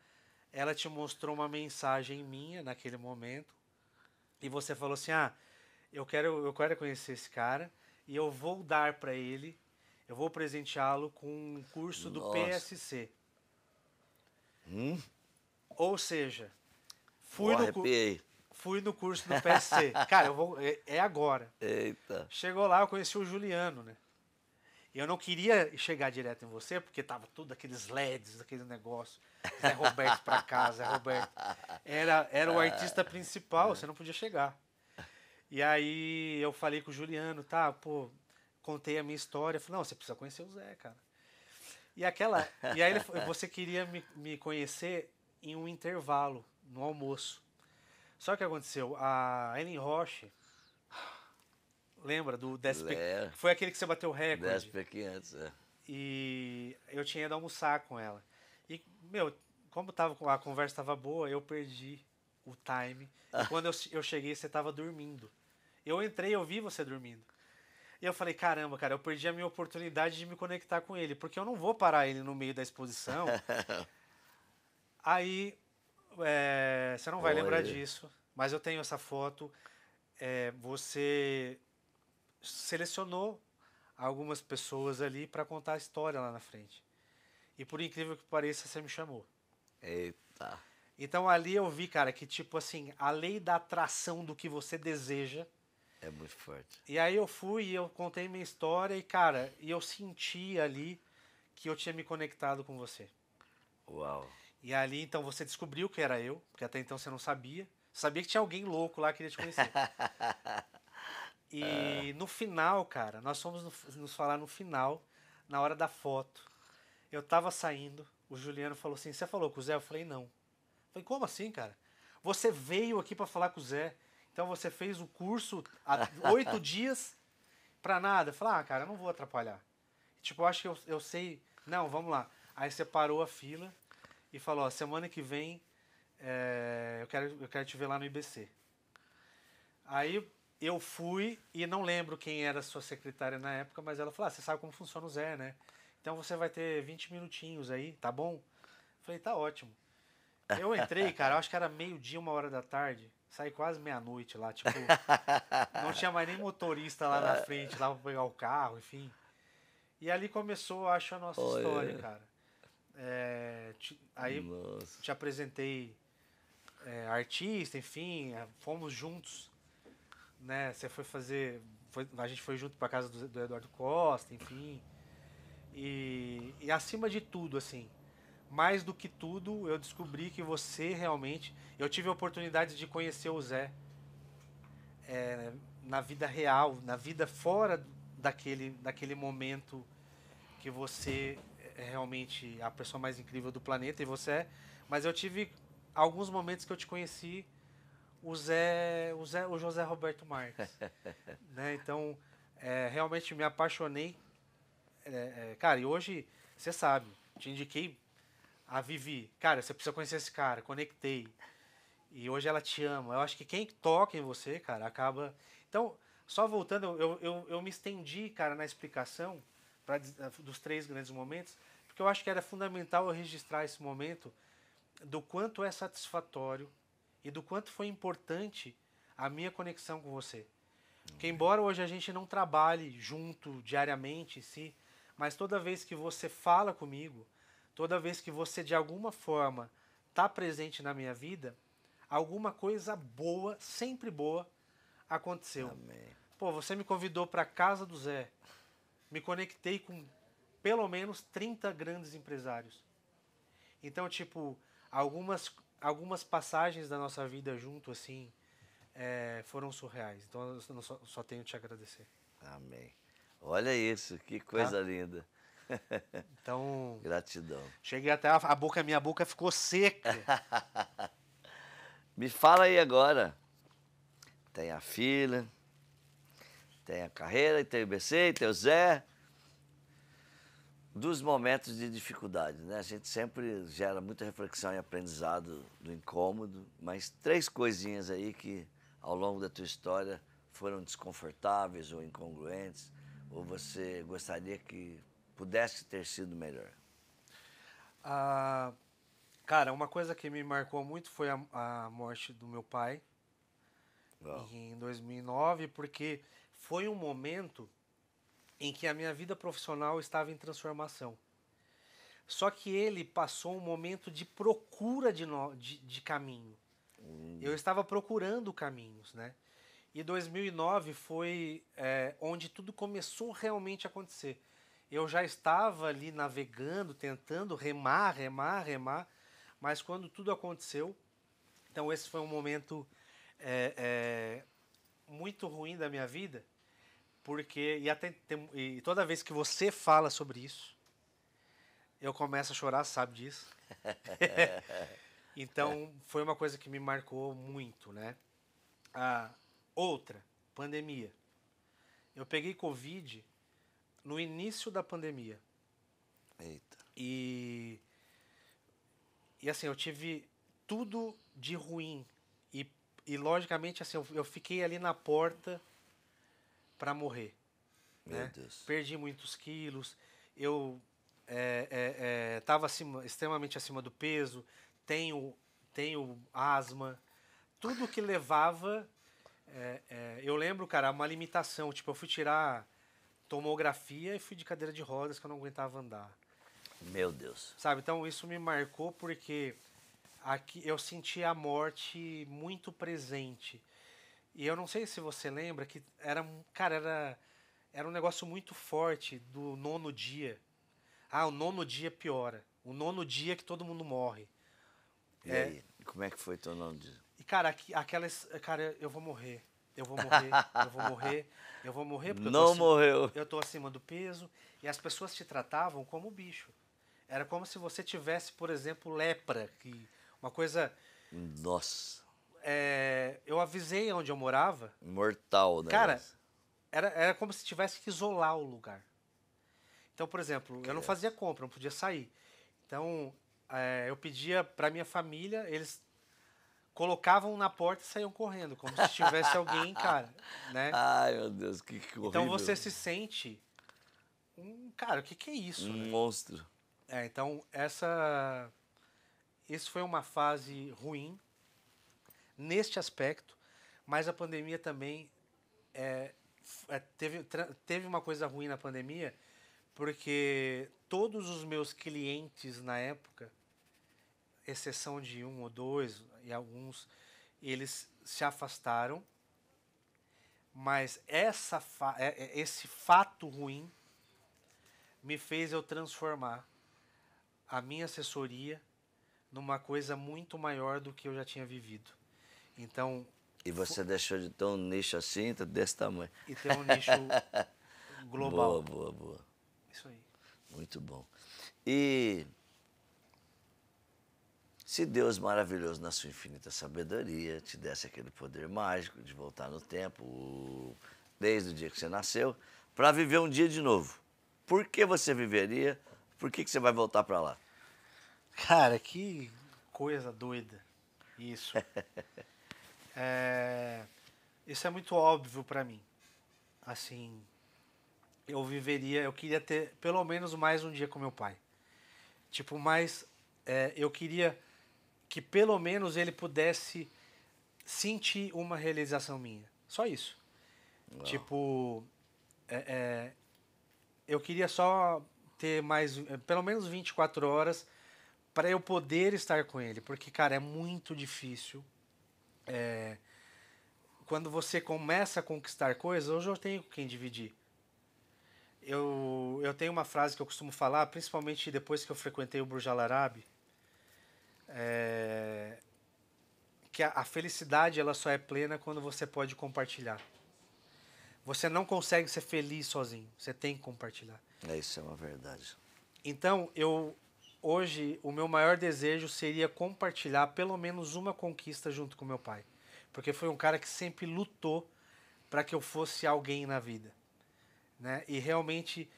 ela te mostrou uma mensagem minha naquele momento e você falou assim: "Ah, eu quero eu quero conhecer esse cara e eu vou dar para ele, eu vou presenteá-lo com um curso do Nossa. PSC". Hum? Ou seja, fui no, fui no curso do PSC. Cara, eu vou, é, é agora. Eita. Chegou lá, eu conheci o Juliano, né? E eu não queria chegar direto em você, porque tava tudo aqueles LEDs, aquele negócio. Zé Roberto pra casa, Zé Roberto. Era, era o ah. artista principal, você não podia chegar. E aí eu falei com o Juliano, tá, pô, contei a minha história. Falei, não, você precisa conhecer o Zé, cara. E aquela. E aí ele, você queria me, me conhecer em um intervalo, no almoço. Só que aconteceu? A Ellen Roche. Lembra do DSP? Lera. Foi aquele que você bateu o recorde. DSP 500, é. E eu tinha ido almoçar com ela. E, meu, como tava, a conversa estava boa, eu perdi o time. E ah. quando eu, eu cheguei, você estava dormindo. Eu entrei, eu vi você dormindo. E eu falei, caramba, cara, eu perdi a minha oportunidade de me conectar com ele, porque eu não vou parar ele no meio da exposição. Aí, é, você não vai lembrar disso, mas eu tenho essa foto. É, você selecionou algumas pessoas ali para contar a história lá na frente. E por incrível que pareça, você me chamou. Eita. Então ali eu vi, cara, que tipo assim, a lei da atração do que você deseja é muito forte. E aí eu fui e eu contei minha história e, cara, e eu senti ali que eu tinha me conectado com você. Uau. E ali, então, você descobriu que era eu, porque até então você não sabia. Sabia que tinha alguém louco lá que queria te conhecer. e é. no final, cara, nós fomos nos falar no final, na hora da foto. Eu tava saindo, o Juliano falou assim: Você falou com o Zé? Eu falei: Não. Eu falei: Como assim, cara? Você veio aqui para falar com o Zé. Então você fez o curso há oito dias pra nada. Falar, ah, cara, eu não vou atrapalhar. Tipo, eu acho que eu, eu sei. Não, vamos lá. Aí você parou a fila e falou: ó, semana que vem é, eu, quero, eu quero te ver lá no IBC. Aí eu fui e não lembro quem era sua secretária na época, mas ela falou: ah, você sabe como funciona o Zé, né? Então você vai ter 20 minutinhos aí, tá bom? Eu falei: tá ótimo. Eu entrei, cara, acho que era meio-dia, uma hora da tarde. Saí quase meia-noite lá, tipo. não tinha mais nem motorista lá na frente, lá pra pegar o carro, enfim. E ali começou, acho, a nossa Olha. história, cara. É, te, aí nossa. te apresentei é, artista, enfim, é, fomos juntos, né? Você foi fazer. Foi, a gente foi junto pra casa do, do Eduardo Costa, enfim. E, e acima de tudo, assim, mais do que tudo, eu descobri que você realmente. Eu tive a oportunidade de conhecer o Zé é, na vida real, na vida fora daquele, daquele momento que você é realmente a pessoa mais incrível do planeta e você é. Mas eu tive alguns momentos que eu te conheci o Zé, o, Zé, o José Roberto Marques. né? Então, é, realmente me apaixonei. É, é, cara, e hoje, você sabe, te indiquei a Vivi, cara, você precisa conhecer esse cara, conectei. E hoje ela te ama. Eu acho que quem toca em você, cara, acaba. Então, só voltando, eu, eu, eu me estendi, cara, na explicação pra, eh, dos três grandes momentos, porque eu acho que era fundamental eu registrar esse momento do quanto é satisfatório e do quanto foi importante a minha conexão com você. Porque uhum. embora hoje a gente não trabalhe junto diariamente em si, mas toda vez que você fala comigo, Toda vez que você de alguma forma está presente na minha vida, alguma coisa boa, sempre boa, aconteceu. Amém. Pô, você me convidou para casa do Zé. Me conectei com pelo menos 30 grandes empresários. Então, tipo, algumas, algumas passagens da nossa vida junto, assim, é, foram surreais. Então, eu só, só tenho que te agradecer. Amém. Olha isso, que coisa tá? linda. Então. Gratidão. Cheguei até a, a boca, minha boca ficou seca. Me fala aí agora. Tem a filha, tem a carreira, tem o BC, tem o Zé. Dos momentos de dificuldade, né? A gente sempre gera muita reflexão e aprendizado do incômodo, mas três coisinhas aí que ao longo da tua história foram desconfortáveis ou incongruentes, ou você gostaria que pudesse ter sido melhor? Ah, cara, uma coisa que me marcou muito foi a, a morte do meu pai Uau. em 2009, porque foi um momento em que a minha vida profissional estava em transformação. Só que ele passou um momento de procura de, no, de, de caminho. Hum. Eu estava procurando caminhos, né? E 2009 foi é, onde tudo começou realmente a acontecer eu já estava ali navegando, tentando remar, remar, remar, mas quando tudo aconteceu, então esse foi um momento é, é, muito ruim da minha vida, porque e, até, tem, e toda vez que você fala sobre isso, eu começo a chorar, sabe disso? então é. foi uma coisa que me marcou muito, né? A ah, outra, pandemia. Eu peguei Covid no início da pandemia. Eita. E, e assim, eu tive tudo de ruim. E, e logicamente, assim, eu, eu fiquei ali na porta para morrer. Meu né? Deus. Perdi muitos quilos. Eu estava é, é, é, acima, extremamente acima do peso. Tenho, tenho asma. Tudo que levava é, é, eu lembro, cara, uma limitação. Tipo, eu fui tirar tomografia e fui de cadeira de rodas que eu não aguentava andar. Meu Deus. Sabe? Então isso me marcou porque aqui eu senti a morte muito presente. E eu não sei se você lembra que era, cara, era era um negócio muito forte do nono dia. Ah, o nono dia piora. O nono dia que todo mundo morre. E é. aí, como é que foi teu dia? E cara, aqui, aquela, cara, eu vou morrer eu vou morrer, eu vou morrer, eu vou morrer porque não eu tô acima, morreu. Eu tô acima do peso e as pessoas te tratavam como bicho. Era como se você tivesse, por exemplo, lepra, que uma coisa. Nossa. É, eu avisei onde eu morava. Mortal, né? Cara, era, era como se tivesse que isolar o lugar. Então, por exemplo, que eu não fazia compra, não podia sair. Então, é, eu pedia para minha família, eles colocavam na porta e saíam correndo, como se tivesse alguém, cara, né? Ai, meu Deus, que, que então horrível. Então você se sente um cara, o que, que é isso? Um né? monstro. É, então essa isso foi uma fase ruim neste aspecto, mas a pandemia também é, é teve, teve uma coisa ruim na pandemia, porque todos os meus clientes na época exceção de um ou dois, e alguns, eles se afastaram. Mas essa fa é, é, esse fato ruim me fez eu transformar a minha assessoria numa coisa muito maior do que eu já tinha vivido. Então. E você deixou de ter um nicho assim, então, desse tamanho. E ter um nicho global. Boa, boa, boa. Isso aí. Muito bom. E se Deus maravilhoso na sua infinita sabedoria te desse aquele poder mágico de voltar no tempo, desde o dia que você nasceu, para viver um dia de novo, por que você viveria? Por que, que você vai voltar para lá? Cara, que coisa doida isso. é, isso é muito óbvio para mim. Assim, eu viveria, eu queria ter pelo menos mais um dia com meu pai. Tipo, mais é, eu queria que pelo menos ele pudesse sentir uma realização minha. Só isso. Tipo, é, é, eu queria só ter mais, é, pelo menos 24 horas para eu poder estar com ele, porque cara é muito difícil. É, quando você começa a conquistar coisas, hoje eu tenho com quem dividir. Eu, eu tenho uma frase que eu costumo falar, principalmente depois que eu frequentei o Burj Al Arab, é, que a, a felicidade ela só é plena quando você pode compartilhar. Você não consegue ser feliz sozinho. Você tem que compartilhar. É isso é uma verdade. Então eu hoje o meu maior desejo seria compartilhar pelo menos uma conquista junto com meu pai, porque foi um cara que sempre lutou para que eu fosse alguém na vida, né? E realmente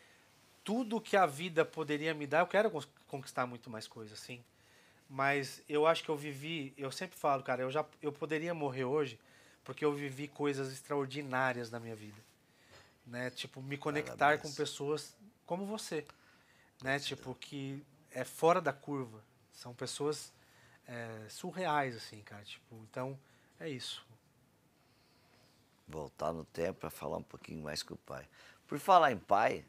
tudo que a vida poderia me dar, eu quero conquistar muito mais coisas, assim. Mas eu acho que eu vivi, eu sempre falo, cara, eu já eu poderia morrer hoje porque eu vivi coisas extraordinárias na minha vida. Né? Tipo, me conectar Parabéns. com pessoas como você. Né? Tipo, que é fora da curva. São pessoas é, surreais, assim, cara. Tipo, então, é isso. Voltar no tempo para falar um pouquinho mais com o pai. Por falar em pai,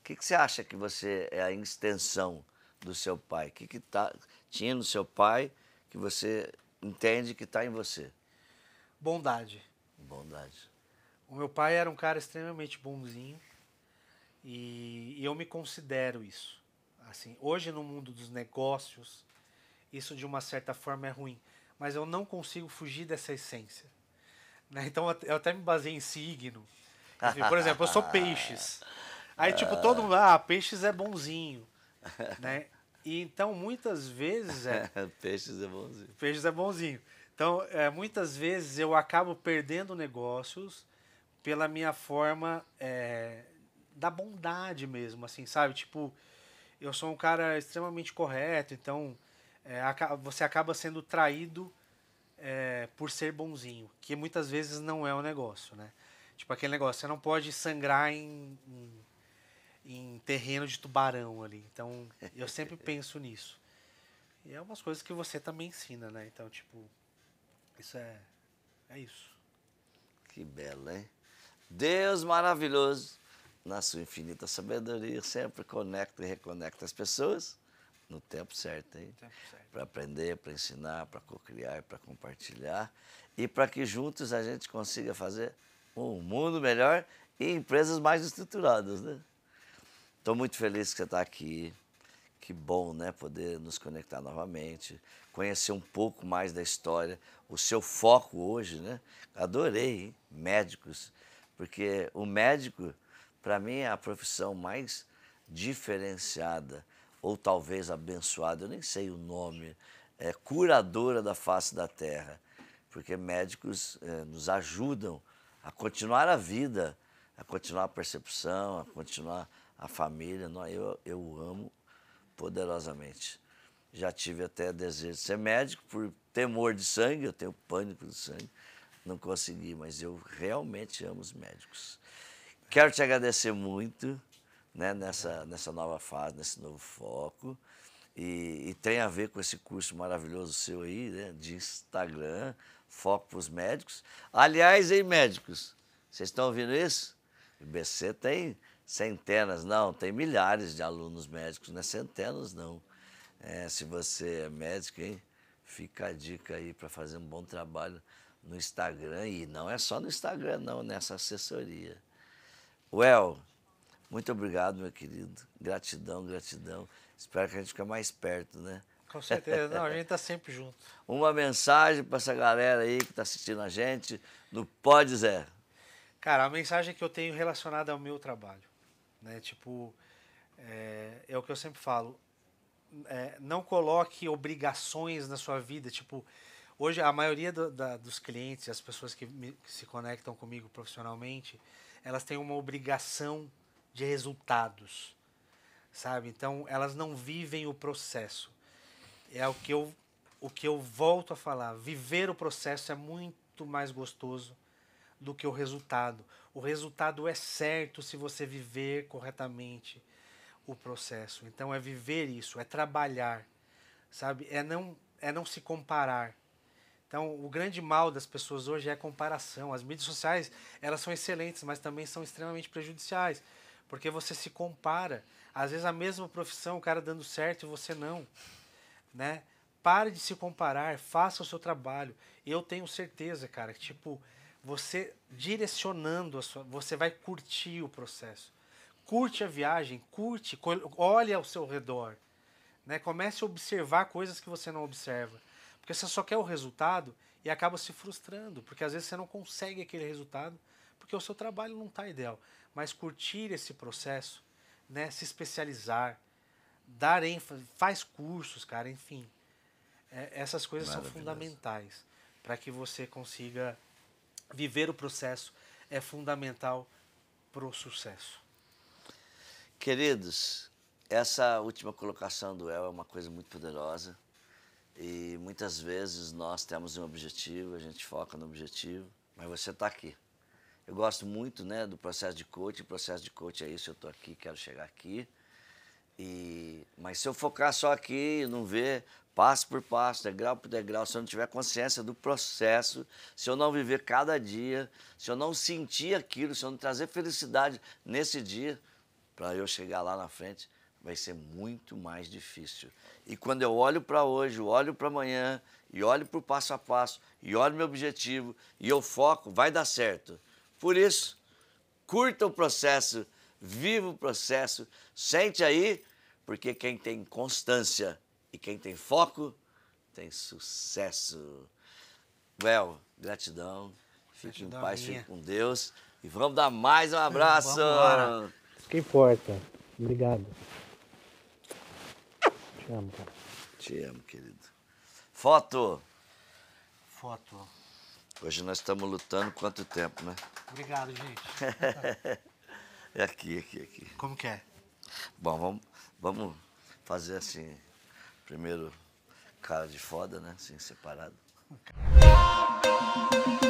o que, que você acha que você é a extensão do seu pai? O que, que tá, tinha no seu pai que você entende que está em você? Bondade. Bondade. O meu pai era um cara extremamente bonzinho e, e eu me considero isso. Assim, hoje no mundo dos negócios, isso de uma certa forma é ruim, mas eu não consigo fugir dessa essência. Né? Então eu até me baseei em signo. Por exemplo, eu sou peixes. Aí, tipo, todo mundo, ah, peixes é bonzinho. né? E então muitas vezes é peixes é bonzinho. Peixes é bonzinho. Então, é, muitas vezes eu acabo perdendo negócios pela minha forma é, da bondade mesmo, assim, sabe? Tipo, eu sou um cara extremamente correto, então é, você acaba sendo traído é, por ser bonzinho, que muitas vezes não é o um negócio, né? Tipo aquele negócio, você não pode sangrar em, em em terreno de tubarão ali. Então, eu sempre penso nisso. E é umas coisas que você também ensina, né? Então, tipo, isso é é isso. Que belo, hein? Deus maravilhoso, na sua infinita sabedoria, sempre conecta e reconecta as pessoas no tempo certo, hein? Para aprender, para ensinar, para cocriar, para compartilhar e para que juntos a gente consiga fazer um mundo melhor e empresas mais estruturadas, né? Estou muito feliz que você está aqui. Que bom, né? Poder nos conectar novamente, conhecer um pouco mais da história, o seu foco hoje, né? Adorei, hein? médicos, porque o médico, para mim, é a profissão mais diferenciada, ou talvez abençoada, eu nem sei o nome, é curadora da face da terra, porque médicos é, nos ajudam a continuar a vida, a continuar a percepção, a continuar a família, não, eu, eu amo poderosamente. Já tive até desejo de ser médico por temor de sangue, eu tenho pânico de sangue, não consegui, mas eu realmente amo os médicos. Quero te agradecer muito né, nessa, nessa nova fase, nesse novo foco. E, e, tem a ver com esse curso maravilhoso seu aí, né, de Instagram, Foco para os Médicos. Aliás, hein, médicos, vocês estão ouvindo isso? O BC tem centenas, não, tem milhares de alunos médicos, não é centenas não. É, se você é médico, hein, fica a dica aí para fazer um bom trabalho no Instagram e não é só no Instagram não, nessa assessoria. Well, muito obrigado, meu querido. Gratidão, gratidão. Espero que a gente fique mais perto, né? Com certeza, não, a gente está sempre junto. Uma mensagem para essa galera aí que está assistindo a gente no Pode Zé. Cara, a mensagem que eu tenho relacionada ao meu trabalho. Né? Tipo, é, é o que eu sempre falo. É, não coloque obrigações na sua vida. Tipo, hoje a maioria do, da, dos clientes, as pessoas que, me, que, se conectam comigo profissionalmente, elas têm uma obrigação de resultados, sabe? Então elas não vivem o processo. É o que eu, o que eu volto a falar. Viver o processo é muito mais gostoso do que o resultado. O resultado é certo se você viver corretamente o processo. Então é viver isso, é trabalhar, sabe? É não é não se comparar. Então, o grande mal das pessoas hoje é a comparação. As mídias sociais, elas são excelentes, mas também são extremamente prejudiciais, porque você se compara. Às vezes a mesma profissão, o cara dando certo e você não, né? Pare de se comparar, faça o seu trabalho. Eu tenho certeza, cara, que tipo você direcionando a sua, você vai curtir o processo. Curte a viagem, curte, olha ao seu redor, né? Comece a observar coisas que você não observa, porque você só quer o resultado e acaba se frustrando, porque às vezes você não consegue aquele resultado, porque o seu trabalho não está ideal. Mas curtir esse processo, né? Se especializar, dar ênfase, faz cursos, cara, enfim, é, essas coisas são fundamentais para que você consiga Viver o processo é fundamental para o sucesso. Queridos, essa última colocação do El é uma coisa muito poderosa. E muitas vezes nós temos um objetivo, a gente foca no objetivo, mas você está aqui. Eu gosto muito né, do processo de coaching, o processo de coaching é isso, eu estou aqui, quero chegar aqui. E, mas se eu focar só aqui, e não ver passo por passo, degrau por degrau, se eu não tiver consciência do processo, se eu não viver cada dia, se eu não sentir aquilo, se eu não trazer felicidade nesse dia, para eu chegar lá na frente, vai ser muito mais difícil. E quando eu olho para hoje, olho para amanhã, e olho para o passo a passo, e olho meu objetivo, e eu foco, vai dar certo. Por isso, curta o processo Viva o processo, sente aí, porque quem tem constância e quem tem foco tem sucesso. Well, gratidão. Fique em paz, fique com Deus. E vamos dar mais um abraço. Vamos Isso que importa. Obrigado. Te amo, cara. Te amo, querido. Foto. Foto. Hoje nós estamos lutando quanto tempo, né? Obrigado, gente. É aqui, aqui, aqui. Como que é? Bom, vamos, vamos fazer assim. Primeiro, cara de foda, né? Assim, separado. Okay.